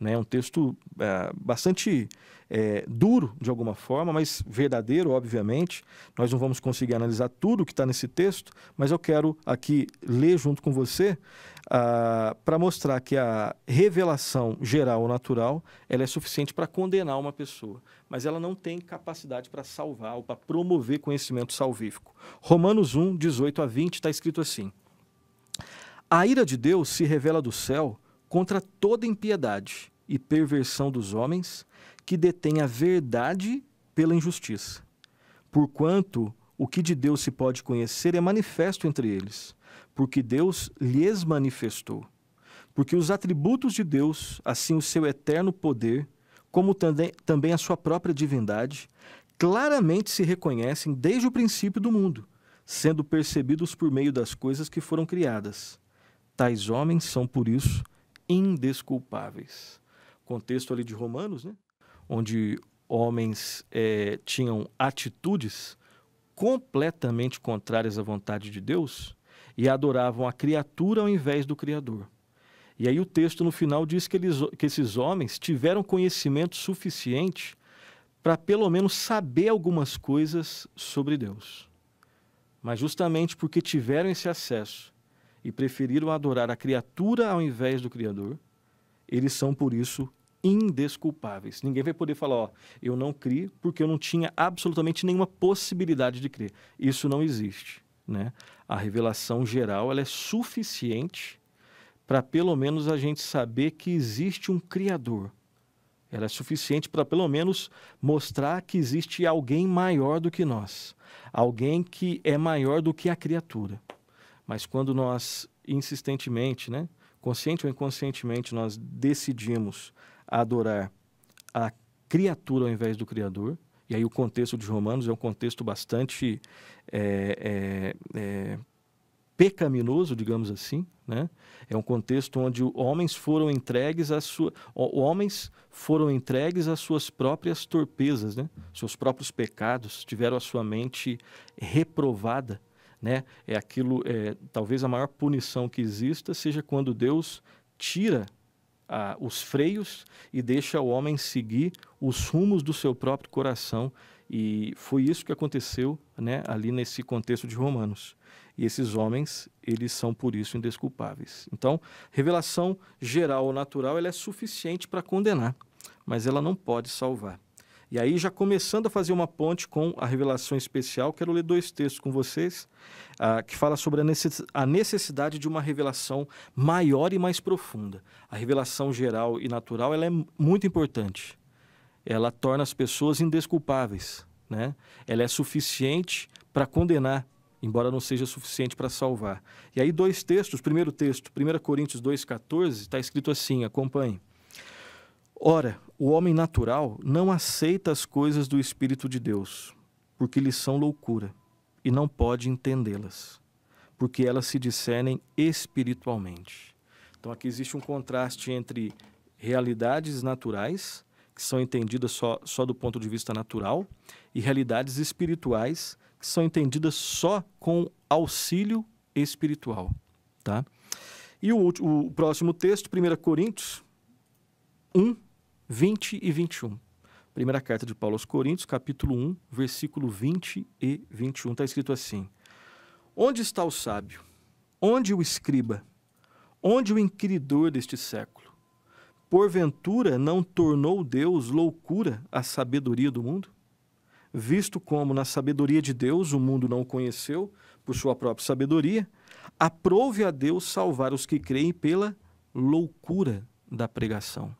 Né? É um texto é, bastante é, duro, de alguma forma, mas verdadeiro, obviamente. Nós não vamos conseguir analisar tudo que está nesse texto, mas eu quero aqui ler junto com você ah, para mostrar que a revelação geral ou natural ela é suficiente para condenar uma pessoa, mas ela não tem capacidade para salvar ou para promover conhecimento salvífico. Romanos 1, 18 a 20 está escrito assim. A ira de Deus se revela do céu contra toda impiedade e perversão dos homens que detêm a verdade pela injustiça. Porquanto o que de Deus se pode conhecer é manifesto entre eles, porque Deus lhes manifestou. Porque os atributos de Deus, assim o seu eterno poder, como também, a sua própria divindade, claramente se reconhecem desde o princípio do mundo, sendo percebidos por meio das coisas que foram criadas Tais homens são, por isso, indesculpáveis. Contexto ali de Romanos, né? onde homens é, tinham atitudes completamente contrárias à vontade de Deus e adoravam a criatura ao invés do Criador. E aí o texto no final diz que, eles, que esses homens tiveram conhecimento suficiente para pelo menos saber algumas coisas sobre Deus. Mas justamente porque tiveram esse acesso, e preferiram adorar a criatura ao invés do Criador, eles são por isso indesculpáveis. Ninguém vai poder falar, ó, eu não criei porque eu não tinha absolutamente nenhuma possibilidade de crer. Isso não existe, né? A revelação geral, ela é suficiente para pelo menos a gente saber que existe um criador. Ela é suficiente para pelo menos mostrar que existe alguém maior do que nós, alguém que é maior do que a criatura. Mas quando nós insistentemente, né, consciente ou inconscientemente, nós decidimos adorar a criatura ao invés do Criador, e aí o contexto de Romanos é um contexto bastante é, é, é, pecaminoso, digamos assim, né? É um contexto onde homens foram entregues às sua, homens foram entregues às suas próprias torpezas, né? Seus próprios pecados tiveram a sua mente reprovada né? É aquilo, é, talvez a maior punição que exista seja quando Deus tira os freios e deixa o homem seguir os rumos do seu próprio coração. E foi isso que aconteceu, né? Ali nesse contexto de Romanos. E esses homens, eles são por isso indesculpáveis. Então, revelação geral ou natural, ela é suficiente para condenar, mas ela não pode salvar. E aí, já começando a fazer uma ponte com a revelação especial, quero ler dois textos com vocês, uh, que fala sobre a necessidade de uma revelação maior e mais profunda. A revelação geral e natural ela é muito importante. Ela torna as pessoas indesculpáveis. Né? Ela é suficiente para condenar, embora não seja suficiente para salvar. E aí, dois textos. Primeiro texto, 1 Coríntios 2,14, está escrito assim: acompanhe. Ora, o homem natural não aceita as coisas do Espírito de Deus, porque lhes são loucura, e não pode entendê-las, porque elas se discernem espiritualmente. Então aqui existe um contraste entre realidades naturais, que são entendidas só, só do ponto de vista natural, e realidades espirituais, que são entendidas só com auxílio espiritual. Tá? E o, o próximo texto, 1 Coríntios, 20 e 21. Primeira carta de Paulo aos Coríntios, capítulo 1, versículo 20 e 21. Está escrito assim: Onde está o sábio? Onde o escriba? Onde o inquiridor deste século? Porventura não tornou Deus loucura a sabedoria do mundo? Visto como na sabedoria de Deus o mundo não o conheceu, por sua própria sabedoria, aprove a Deus salvar os que creem pela loucura da pregação.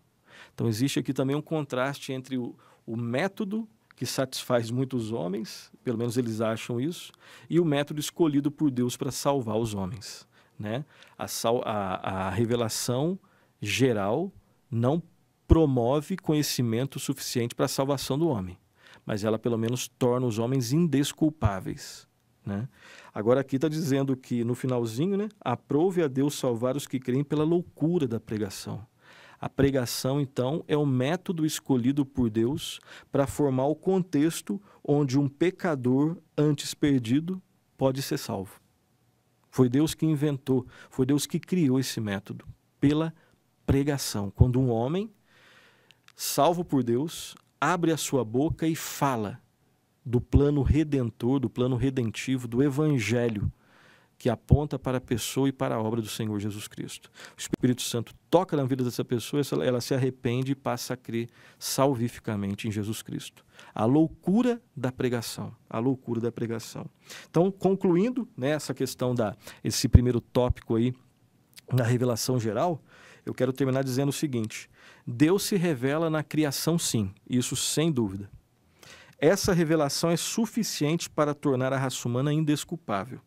Então, existe aqui também um contraste entre o, o método que satisfaz muitos homens, pelo menos eles acham isso, e o método escolhido por Deus para salvar os homens. Né? A, sal, a, a revelação geral não promove conhecimento suficiente para a salvação do homem, mas ela pelo menos torna os homens indesculpáveis. Né? Agora aqui está dizendo que no finalzinho, né, aprove a Deus salvar os que creem pela loucura da pregação. A pregação, então, é o método escolhido por Deus para formar o contexto onde um pecador antes perdido pode ser salvo. Foi Deus que inventou, foi Deus que criou esse método pela pregação. Quando um homem, salvo por Deus, abre a sua boca e fala do plano redentor, do plano redentivo, do evangelho que aponta para a pessoa e para a obra do Senhor Jesus Cristo. O Espírito Santo toca na vida dessa pessoa, ela se arrepende e passa a crer salvificamente em Jesus Cristo. A loucura da pregação, a loucura da pregação. Então, concluindo né, essa questão da esse primeiro tópico aí na revelação geral, eu quero terminar dizendo o seguinte: Deus se revela na criação, sim, isso sem dúvida. Essa revelação é suficiente para tornar a raça humana indesculpável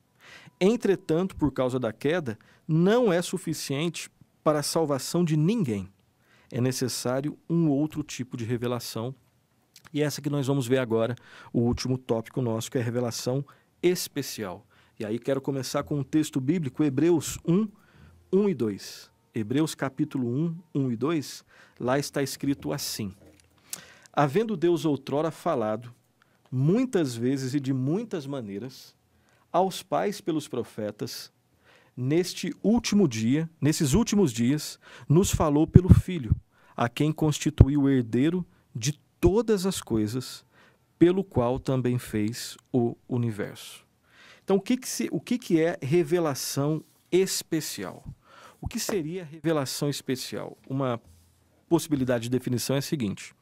Entretanto, por causa da queda, não é suficiente para a salvação de ninguém. É necessário um outro tipo de revelação. E essa que nós vamos ver agora, o último tópico nosso, que é a revelação especial. E aí quero começar com um texto bíblico, Hebreus 1, 1 e 2. Hebreus capítulo 1, 1 e 2, lá está escrito assim: Havendo Deus outrora falado, muitas vezes e de muitas maneiras, aos pais pelos profetas, neste último dia, nesses últimos dias, nos falou pelo Filho, a quem constituiu o herdeiro de todas as coisas, pelo qual também fez o universo. Então, o que, que, se, o que, que é revelação especial? O que seria revelação especial? Uma possibilidade de definição é a seguinte: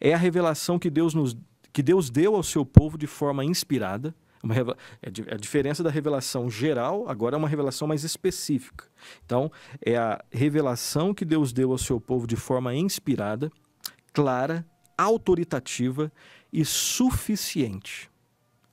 é a revelação que Deus, nos, que Deus deu ao seu povo de forma inspirada uma, é a diferença da revelação geral agora é uma revelação mais específica. Então, é a revelação que Deus deu ao seu povo de forma inspirada, clara, autoritativa e suficiente.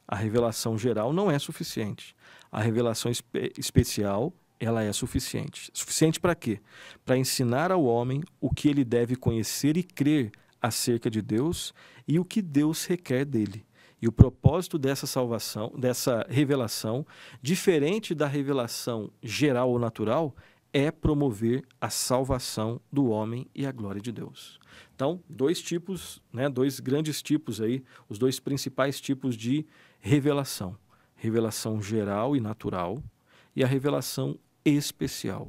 A revelação geral não é suficiente. A revelação espe especial, ela é suficiente. Suficiente para quê? Para ensinar ao homem o que ele deve conhecer e crer acerca de Deus e o que Deus requer dele. E o propósito dessa salvação, dessa revelação, diferente da revelação geral ou natural, é promover a salvação do homem e a glória de Deus. Então, dois tipos, né, dois grandes tipos aí, os dois principais tipos de revelação: revelação geral e natural e a revelação especial.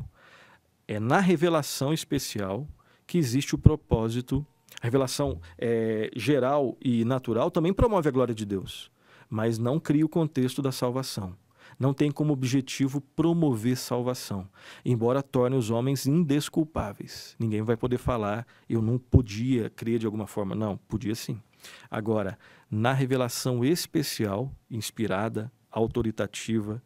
É na revelação especial que existe o propósito a revelação é, geral e natural também promove a glória de Deus, mas não cria o contexto da salvação. Não tem como objetivo promover salvação, embora torne os homens indesculpáveis. Ninguém vai poder falar, eu não podia crer de alguma forma. Não, podia sim. Agora, na revelação especial, inspirada, autoritativa,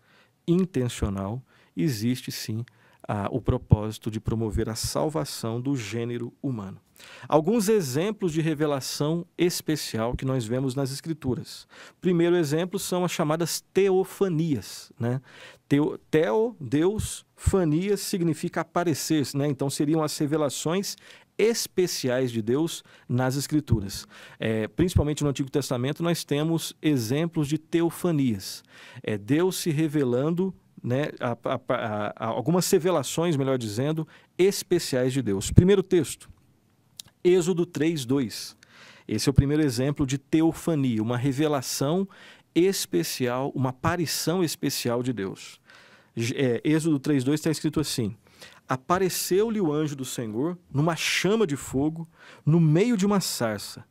intencional, existe sim a, o propósito de promover a salvação do gênero humano. Alguns exemplos de revelação especial que nós vemos nas Escrituras. Primeiro exemplo são as chamadas teofanias. Né? Teo, teo, Deus, fanias significa aparecer, né? então seriam as revelações especiais de Deus nas Escrituras. É, principalmente no Antigo Testamento, nós temos exemplos de teofanias. É Deus se revelando né, a, a, a, algumas revelações, melhor dizendo, especiais de Deus. Primeiro texto, Êxodo 3:2. Esse é o primeiro exemplo de teofania, uma revelação especial, uma aparição especial de Deus. É, Êxodo 3:2 está escrito assim: Apareceu-lhe o anjo do Senhor numa chama de fogo, no meio de uma sarça.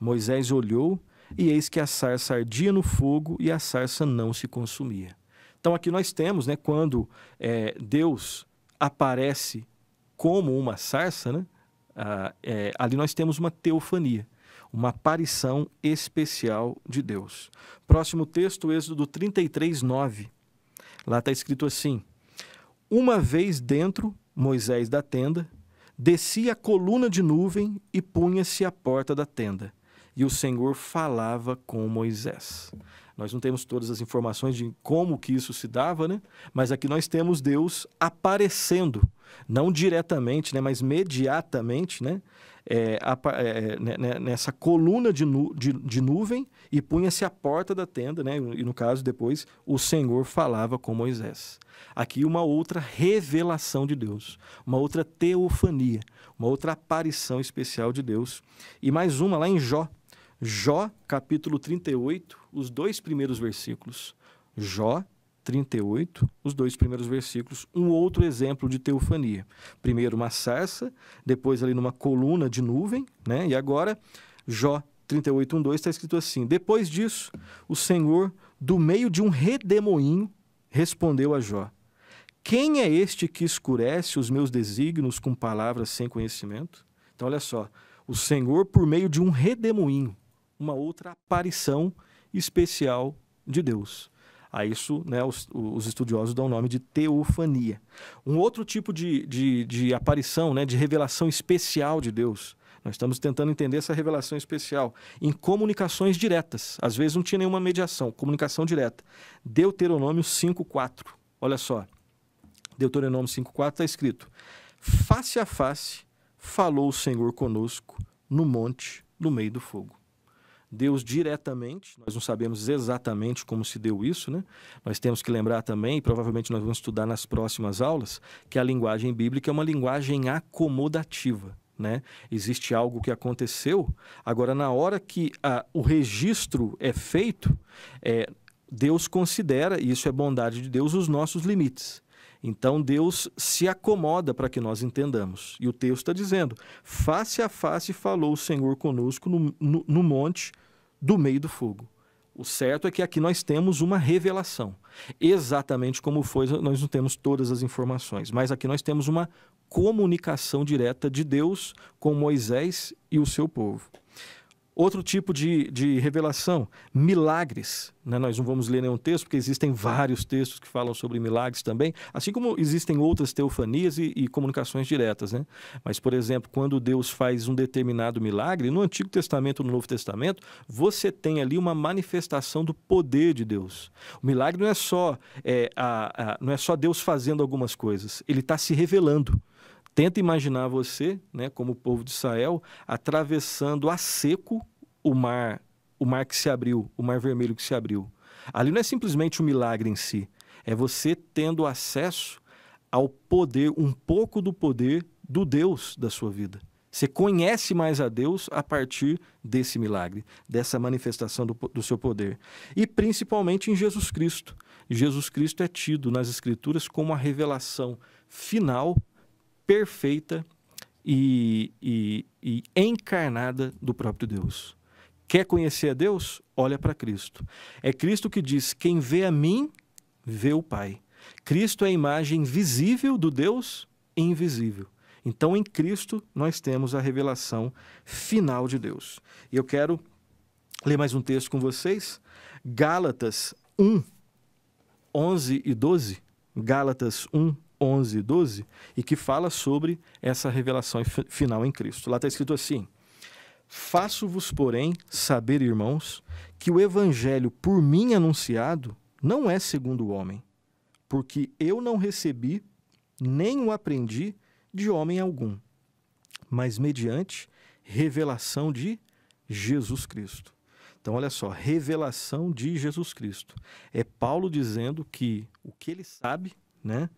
Moisés olhou e eis que a sarça ardia no fogo e a sarça não se consumia. Então aqui nós temos, né, quando é, Deus aparece como uma sarça, né? Ah, é, ali nós temos uma teofania, uma aparição especial de Deus. Próximo texto, Êxodo 33, 9. Lá está escrito assim: Uma vez dentro, Moisés da tenda, descia a coluna de nuvem e punha-se à porta da tenda. E o Senhor falava com Moisés. Nós não temos todas as informações de como que isso se dava, né? Mas aqui nós temos Deus aparecendo, não diretamente, né? Mas imediatamente, né? É, é, é né, né, nessa coluna de, nu de, de nuvem e punha-se a porta da tenda, né? E no caso depois o Senhor falava com Moisés. Aqui uma outra revelação de Deus, uma outra teofania, uma outra aparição especial de Deus. E mais uma lá em Jó, Jó, capítulo 38, os dois primeiros versículos. Jó 38, os dois primeiros versículos, um outro exemplo de teofania. Primeiro uma sarça, depois ali numa coluna de nuvem, né? E agora Jó 38, 1, 2 está escrito assim: Depois disso, o Senhor, do meio de um redemoinho, respondeu a Jó: Quem é este que escurece os meus desígnios com palavras sem conhecimento? Então, olha só, o Senhor, por meio de um redemoinho, uma outra aparição especial de Deus. A isso né, os, os, estudiosos dão o nome de teofania. Um outro tipo de, de, de aparição, né, de revelação especial de Deus, nós estamos tentando entender essa revelação especial em comunicações diretas. Às vezes não tinha nenhuma mediação, comunicação direta. Deuteronômio 5:4. Olha só. Deuteronômio 5:4 está escrito: Face a face falou o Senhor conosco no monte, no meio do fogo. Deus diretamente. Nós não sabemos exatamente como se deu isso, né? Nós temos que lembrar também, e provavelmente nós vamos estudar nas próximas aulas, que a linguagem bíblica é uma linguagem acomodativa. Né? Existe algo que aconteceu. Agora, na hora que a, ah, o registro é feito, é, Deus considera, e isso é bondade de Deus, os nossos limites. Então Deus se acomoda para que nós entendamos. E o texto está dizendo: face a face falou o Senhor conosco no, no, no monte do meio do fogo. O certo é que aqui nós temos uma revelação. Exatamente como foi, nós não temos todas as informações, mas aqui nós temos uma comunicação direta de Deus com Moisés e o seu povo. Outro tipo de, de revelação, milagres. Né? Nós não vamos ler nenhum texto, porque existem vários textos que falam sobre milagres também, assim como existem outras teofanias e, e comunicações diretas. Né? Mas, por exemplo, quando Deus faz um determinado milagre, no Antigo Testamento no Novo Testamento, você tem ali uma manifestação do poder de Deus. O milagre não é só, é, a, a, não é só Deus fazendo algumas coisas, ele está se revelando. Tenta imaginar você, né, como o povo de Israel, atravessando a seco o mar, o mar que se abriu, o mar vermelho que se abriu. Ali não é simplesmente um milagre em si, é você tendo acesso ao poder, um pouco do poder do Deus da sua vida. Você conhece mais a Deus a partir desse milagre, dessa manifestação do, do, seu poder. E principalmente em Jesus Cristo. Jesus Cristo é tido nas Escrituras como a revelação final perfeita e, e, e encarnada do próprio Deus. Quer conhecer a Deus? Olha para Cristo. É Cristo que diz: Quem vê a mim, vê o Pai. Cristo é a imagem visível do Deus invisível. Então, em Cristo, nós temos a revelação final de Deus. E eu quero ler mais um texto com vocês. Gálatas 1, 11 e 12. Gálatas 1, 11 e 12, e que fala sobre essa revelação final em Cristo. Lá está escrito assim: Faço-vos, porém, saber, irmãos, que o evangelho por mim anunciado não é segundo o homem, porque eu não recebi, nem o aprendi de homem algum, mas mediante revelação de Jesus Cristo. Então, olha só, revelação de Jesus Cristo. É Paulo dizendo que o que ele sabe, né?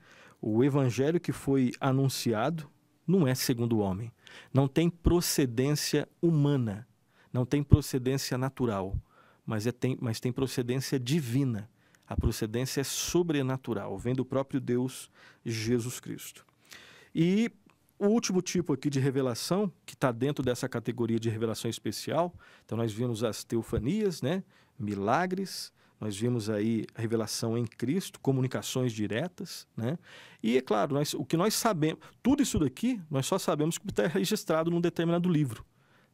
O evangelho que foi anunciado não é segundo o homem. Não tem procedência humana, não tem procedência natural, mas, é, tem, mas tem procedência divina. A procedência é sobrenatural, vem do próprio Deus Jesus Cristo. E o último tipo aqui de revelação, que está dentro dessa categoria de revelação especial, então nós vimos as teofanias, né? milagres, nós vimos aí a revelação em Cristo, comunicações diretas, né? E é claro, nós, o que nós sabemos, tudo isso daqui, nós só sabemos que está registrado num determinado livro.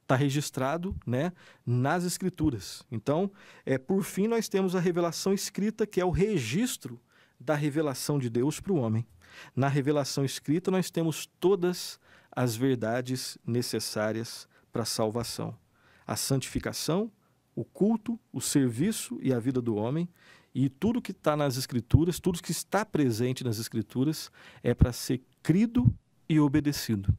Está registrado né, nas Escrituras. Então, é, por fim, nós temos a revelação escrita, que é o registro da revelação de Deus para o homem. Na revelação escrita, nós temos todas as verdades necessárias para a salvação: a santificação, o culto, o serviço e a vida do homem. E tudo que está nas Escrituras, tudo que está presente nas Escrituras, é para ser crido e obedecido.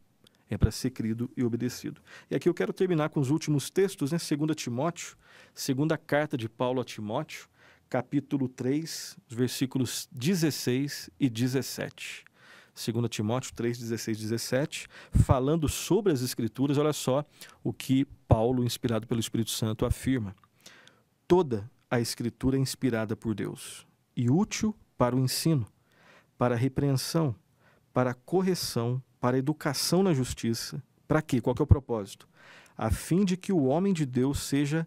É para ser crido e obedecido. E aqui eu quero terminar com os últimos textos, né? 2 Timóteo, segunda carta de Paulo a Timóteo, capítulo 3, versículos 16 e 17. 2 Timóteo 3, 16, 17, falando sobre as Escrituras, olha só o que Paulo, inspirado pelo Espírito Santo, afirma. Toda a Escritura é inspirada por Deus e útil para o ensino, para a repreensão, para a correção, para a educação na justiça. Para quê? Qual que é o propósito? A fim de que o homem de Deus seja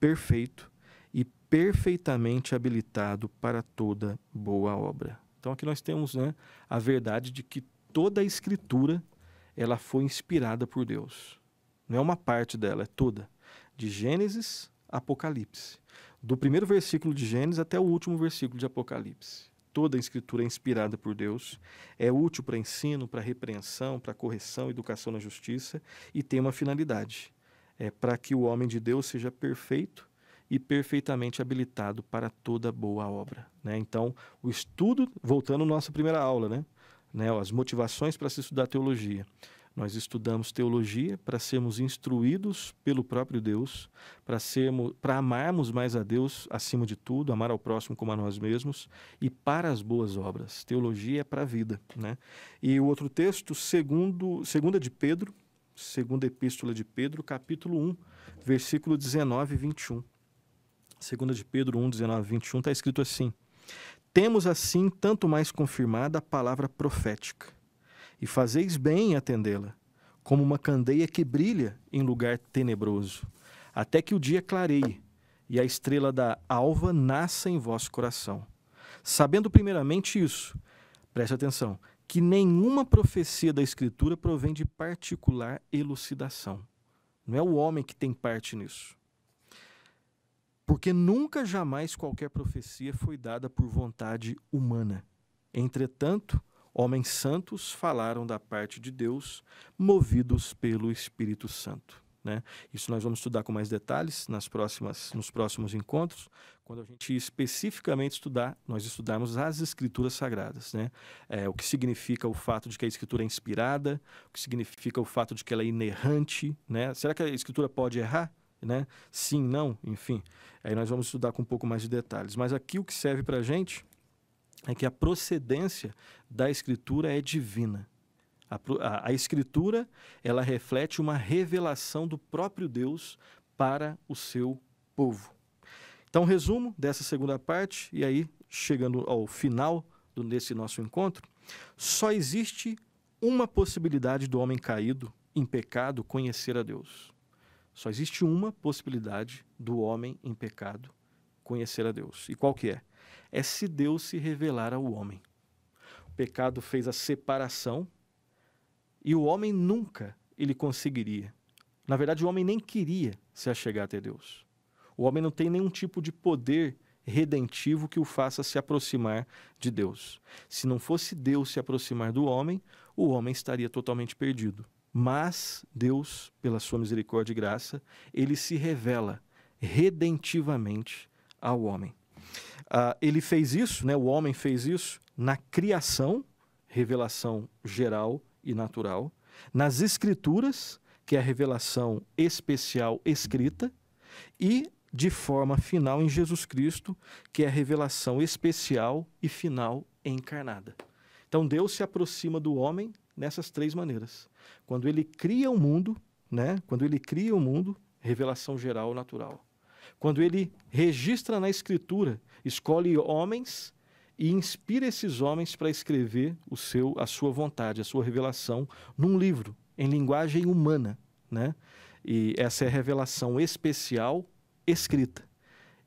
perfeito e perfeitamente habilitado para toda boa obra. Então aqui nós temos né, a verdade de que toda a escritura ela foi inspirada por Deus. Não é uma parte dela, é toda. De Gênesis a Apocalipse. Do primeiro versículo de Gênesis até o último versículo de Apocalipse. Toda a escritura é inspirada por Deus, é útil para ensino, para repreensão, para correção, educação na justiça e tem uma finalidade. É para que o homem de Deus seja perfeito e perfeitamente habilitado para toda boa obra. Né? Então, o estudo, voltando à nossa primeira aula, né? né? as motivações para se estudar teologia. Nós estudamos teologia para sermos instruídos pelo próprio Deus, para sermos, para amarmos mais a Deus acima de tudo, amar ao próximo como a nós mesmos e para as boas obras. Teologia é para a vida, né? E o outro texto, segundo, segunda de Pedro, segunda epístola de Pedro, capítulo 1, versículo 19 e 21. Segunda de Pedro 1, 19 21, está escrito assim, Temos assim tanto mais confirmada a palavra profética, e fazeis bem em atendê-la, como uma candeia que brilha em lugar tenebroso, até que o dia clareie, e a estrela da alva nasça em vosso coração. Sabendo primeiramente isso, preste atenção, que nenhuma profecia da Escritura provém de particular elucidação. Não é o homem que tem parte nisso. Porque nunca jamais qualquer profecia foi dada por vontade humana. Entretanto, homens santos falaram da parte de Deus, movidos pelo Espírito Santo. Né? Isso nós vamos estudar com mais detalhes nas próximas, nos próximos encontros, quando a gente especificamente estudar, nós estudarmos as escrituras sagradas, né? É, o que significa o fato de que a escritura é inspirada, o que significa o fato de que ela é inerrante, né? Será que a escritura pode errar? né? Sim, não, enfim. Aí nós vamos estudar com um pouco mais de detalhes. Mas aqui o que serve para a gente é que a procedência da escritura é divina. A, a, a, escritura ela reflete uma revelação do próprio Deus para o seu povo. Então, resumo dessa segunda parte, e aí chegando ao final do, desse nosso encontro, só existe uma possibilidade do homem caído em pecado conhecer a Deus. Só existe uma possibilidade do homem em pecado conhecer a Deus. E qual que é? É se Deus se revelar ao homem. O pecado fez a separação e o homem nunca ele conseguiria. Na verdade, o homem nem queria se achegar até Deus. O homem não tem nenhum tipo de poder redentivo que o faça se aproximar de Deus. Se não fosse Deus se aproximar do homem, o homem estaria totalmente perdido. Mas Deus, pela sua misericórdia e graça, ele se revela redentivamente ao homem. Ah, ele fez isso, né, o homem fez isso na criação, revelação geral e natural, nas escrituras, que é a revelação especial escrita, e de forma final em Jesus Cristo, que é a revelação especial e final encarnada. Então Deus se aproxima do homem nessas três maneiras. Quando ele cria o um mundo, né? Quando ele cria o um mundo, revelação geral natural. Quando ele registra na escritura, escolhe homens e inspira esses homens para escrever o seu a sua vontade, a sua revelação num livro em linguagem humana, né? E essa é a revelação especial escrita.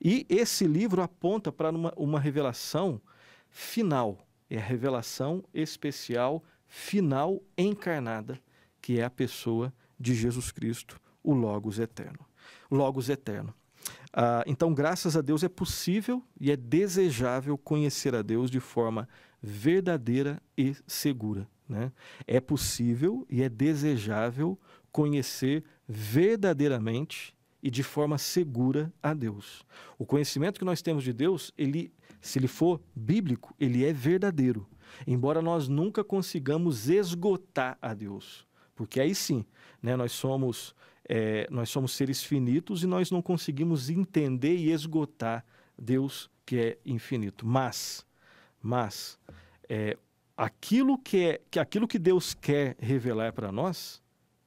E esse livro aponta para uma, uma revelação final, é a revelação especial final encarnada, que é a pessoa de Jesus Cristo, o Logos Eterno. Logos Eterno. Ah, então, graças a Deus, é possível e é desejável conhecer a Deus de forma verdadeira e segura. Né? É possível e é desejável conhecer verdadeiramente e de forma segura a Deus. O conhecimento que nós temos de Deus, ele, se ele for bíblico, ele é verdadeiro. Embora nós nunca consigamos esgotar a Deus, porque aí sim, né, nós somos é, nós somos seres finitos e nós não conseguimos entender e esgotar Deus que é infinito. Mas, mas é, aquilo que é que aquilo que Deus quer revelar para nós,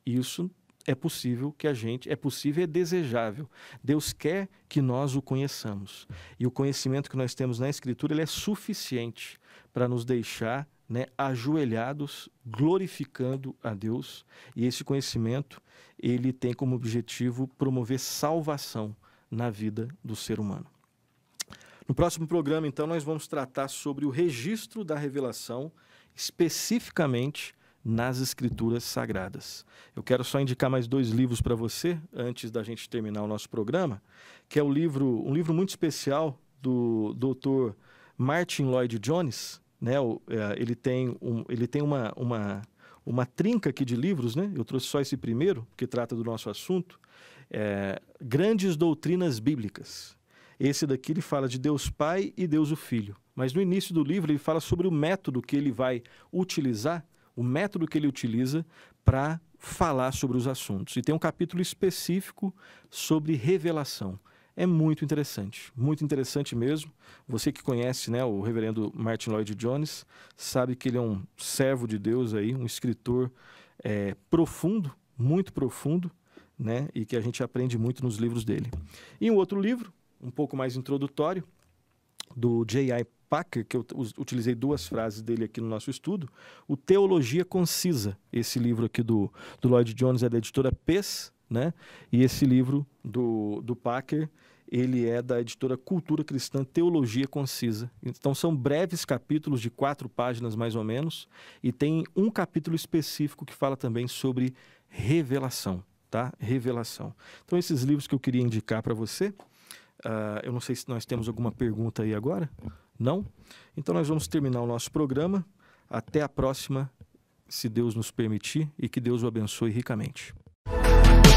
isso é possível que a gente, é possível, é desejável. Deus quer que nós o conheçamos. E o conhecimento que nós temos na Escritura ele é suficiente para nos deixar né, ajoelhados, glorificando a Deus. E esse conhecimento ele tem como objetivo promover salvação na vida do ser humano. No próximo programa, então, nós vamos tratar sobre o registro da revelação, especificamente nas Escrituras Sagradas. Eu quero só indicar mais dois livros para você antes da gente terminar o nosso programa, que é o livro, um livro muito especial do Dr. Martin Lloyd Jones, né? É, ele tem, um, ele tem uma, uma, uma trinca aqui de livros, né? Eu trouxe só esse primeiro, que trata do nosso assunto. É, Grandes Doutrinas Bíblicas. Esse daqui ele fala de Deus Pai e Deus o Filho. Mas no início do livro ele fala sobre o método que ele vai utilizar, o método que ele utiliza para falar sobre os assuntos. E tem um capítulo específico sobre revelação é muito interessante, muito interessante mesmo. Você que conhece né, o reverendo Martin Lloyd Jones, sabe que ele é um servo de Deus aí, um escritor é, profundo, muito profundo, né, e que a gente aprende muito nos livros dele. E um outro livro, um pouco mais introdutório, do J.I. Packer, que eu utilizei duas frases dele aqui no nosso estudo, o Teologia Concisa, esse livro aqui do, do Lloyd Jones é da editora PES, né? E esse livro do, do Packer, ele é da editora Cultura Cristã Teologia Concisa. Então são breves capítulos de quatro páginas mais ou menos, e tem um capítulo específico que fala também sobre revelação, tá? Revelação. Então esses livros que eu queria indicar para você, uh, eu não sei se nós temos alguma pergunta aí agora. Não? Então nós vamos terminar o nosso programa. Até a próxima, se Deus nos permitir, e que Deus o abençoe ricamente.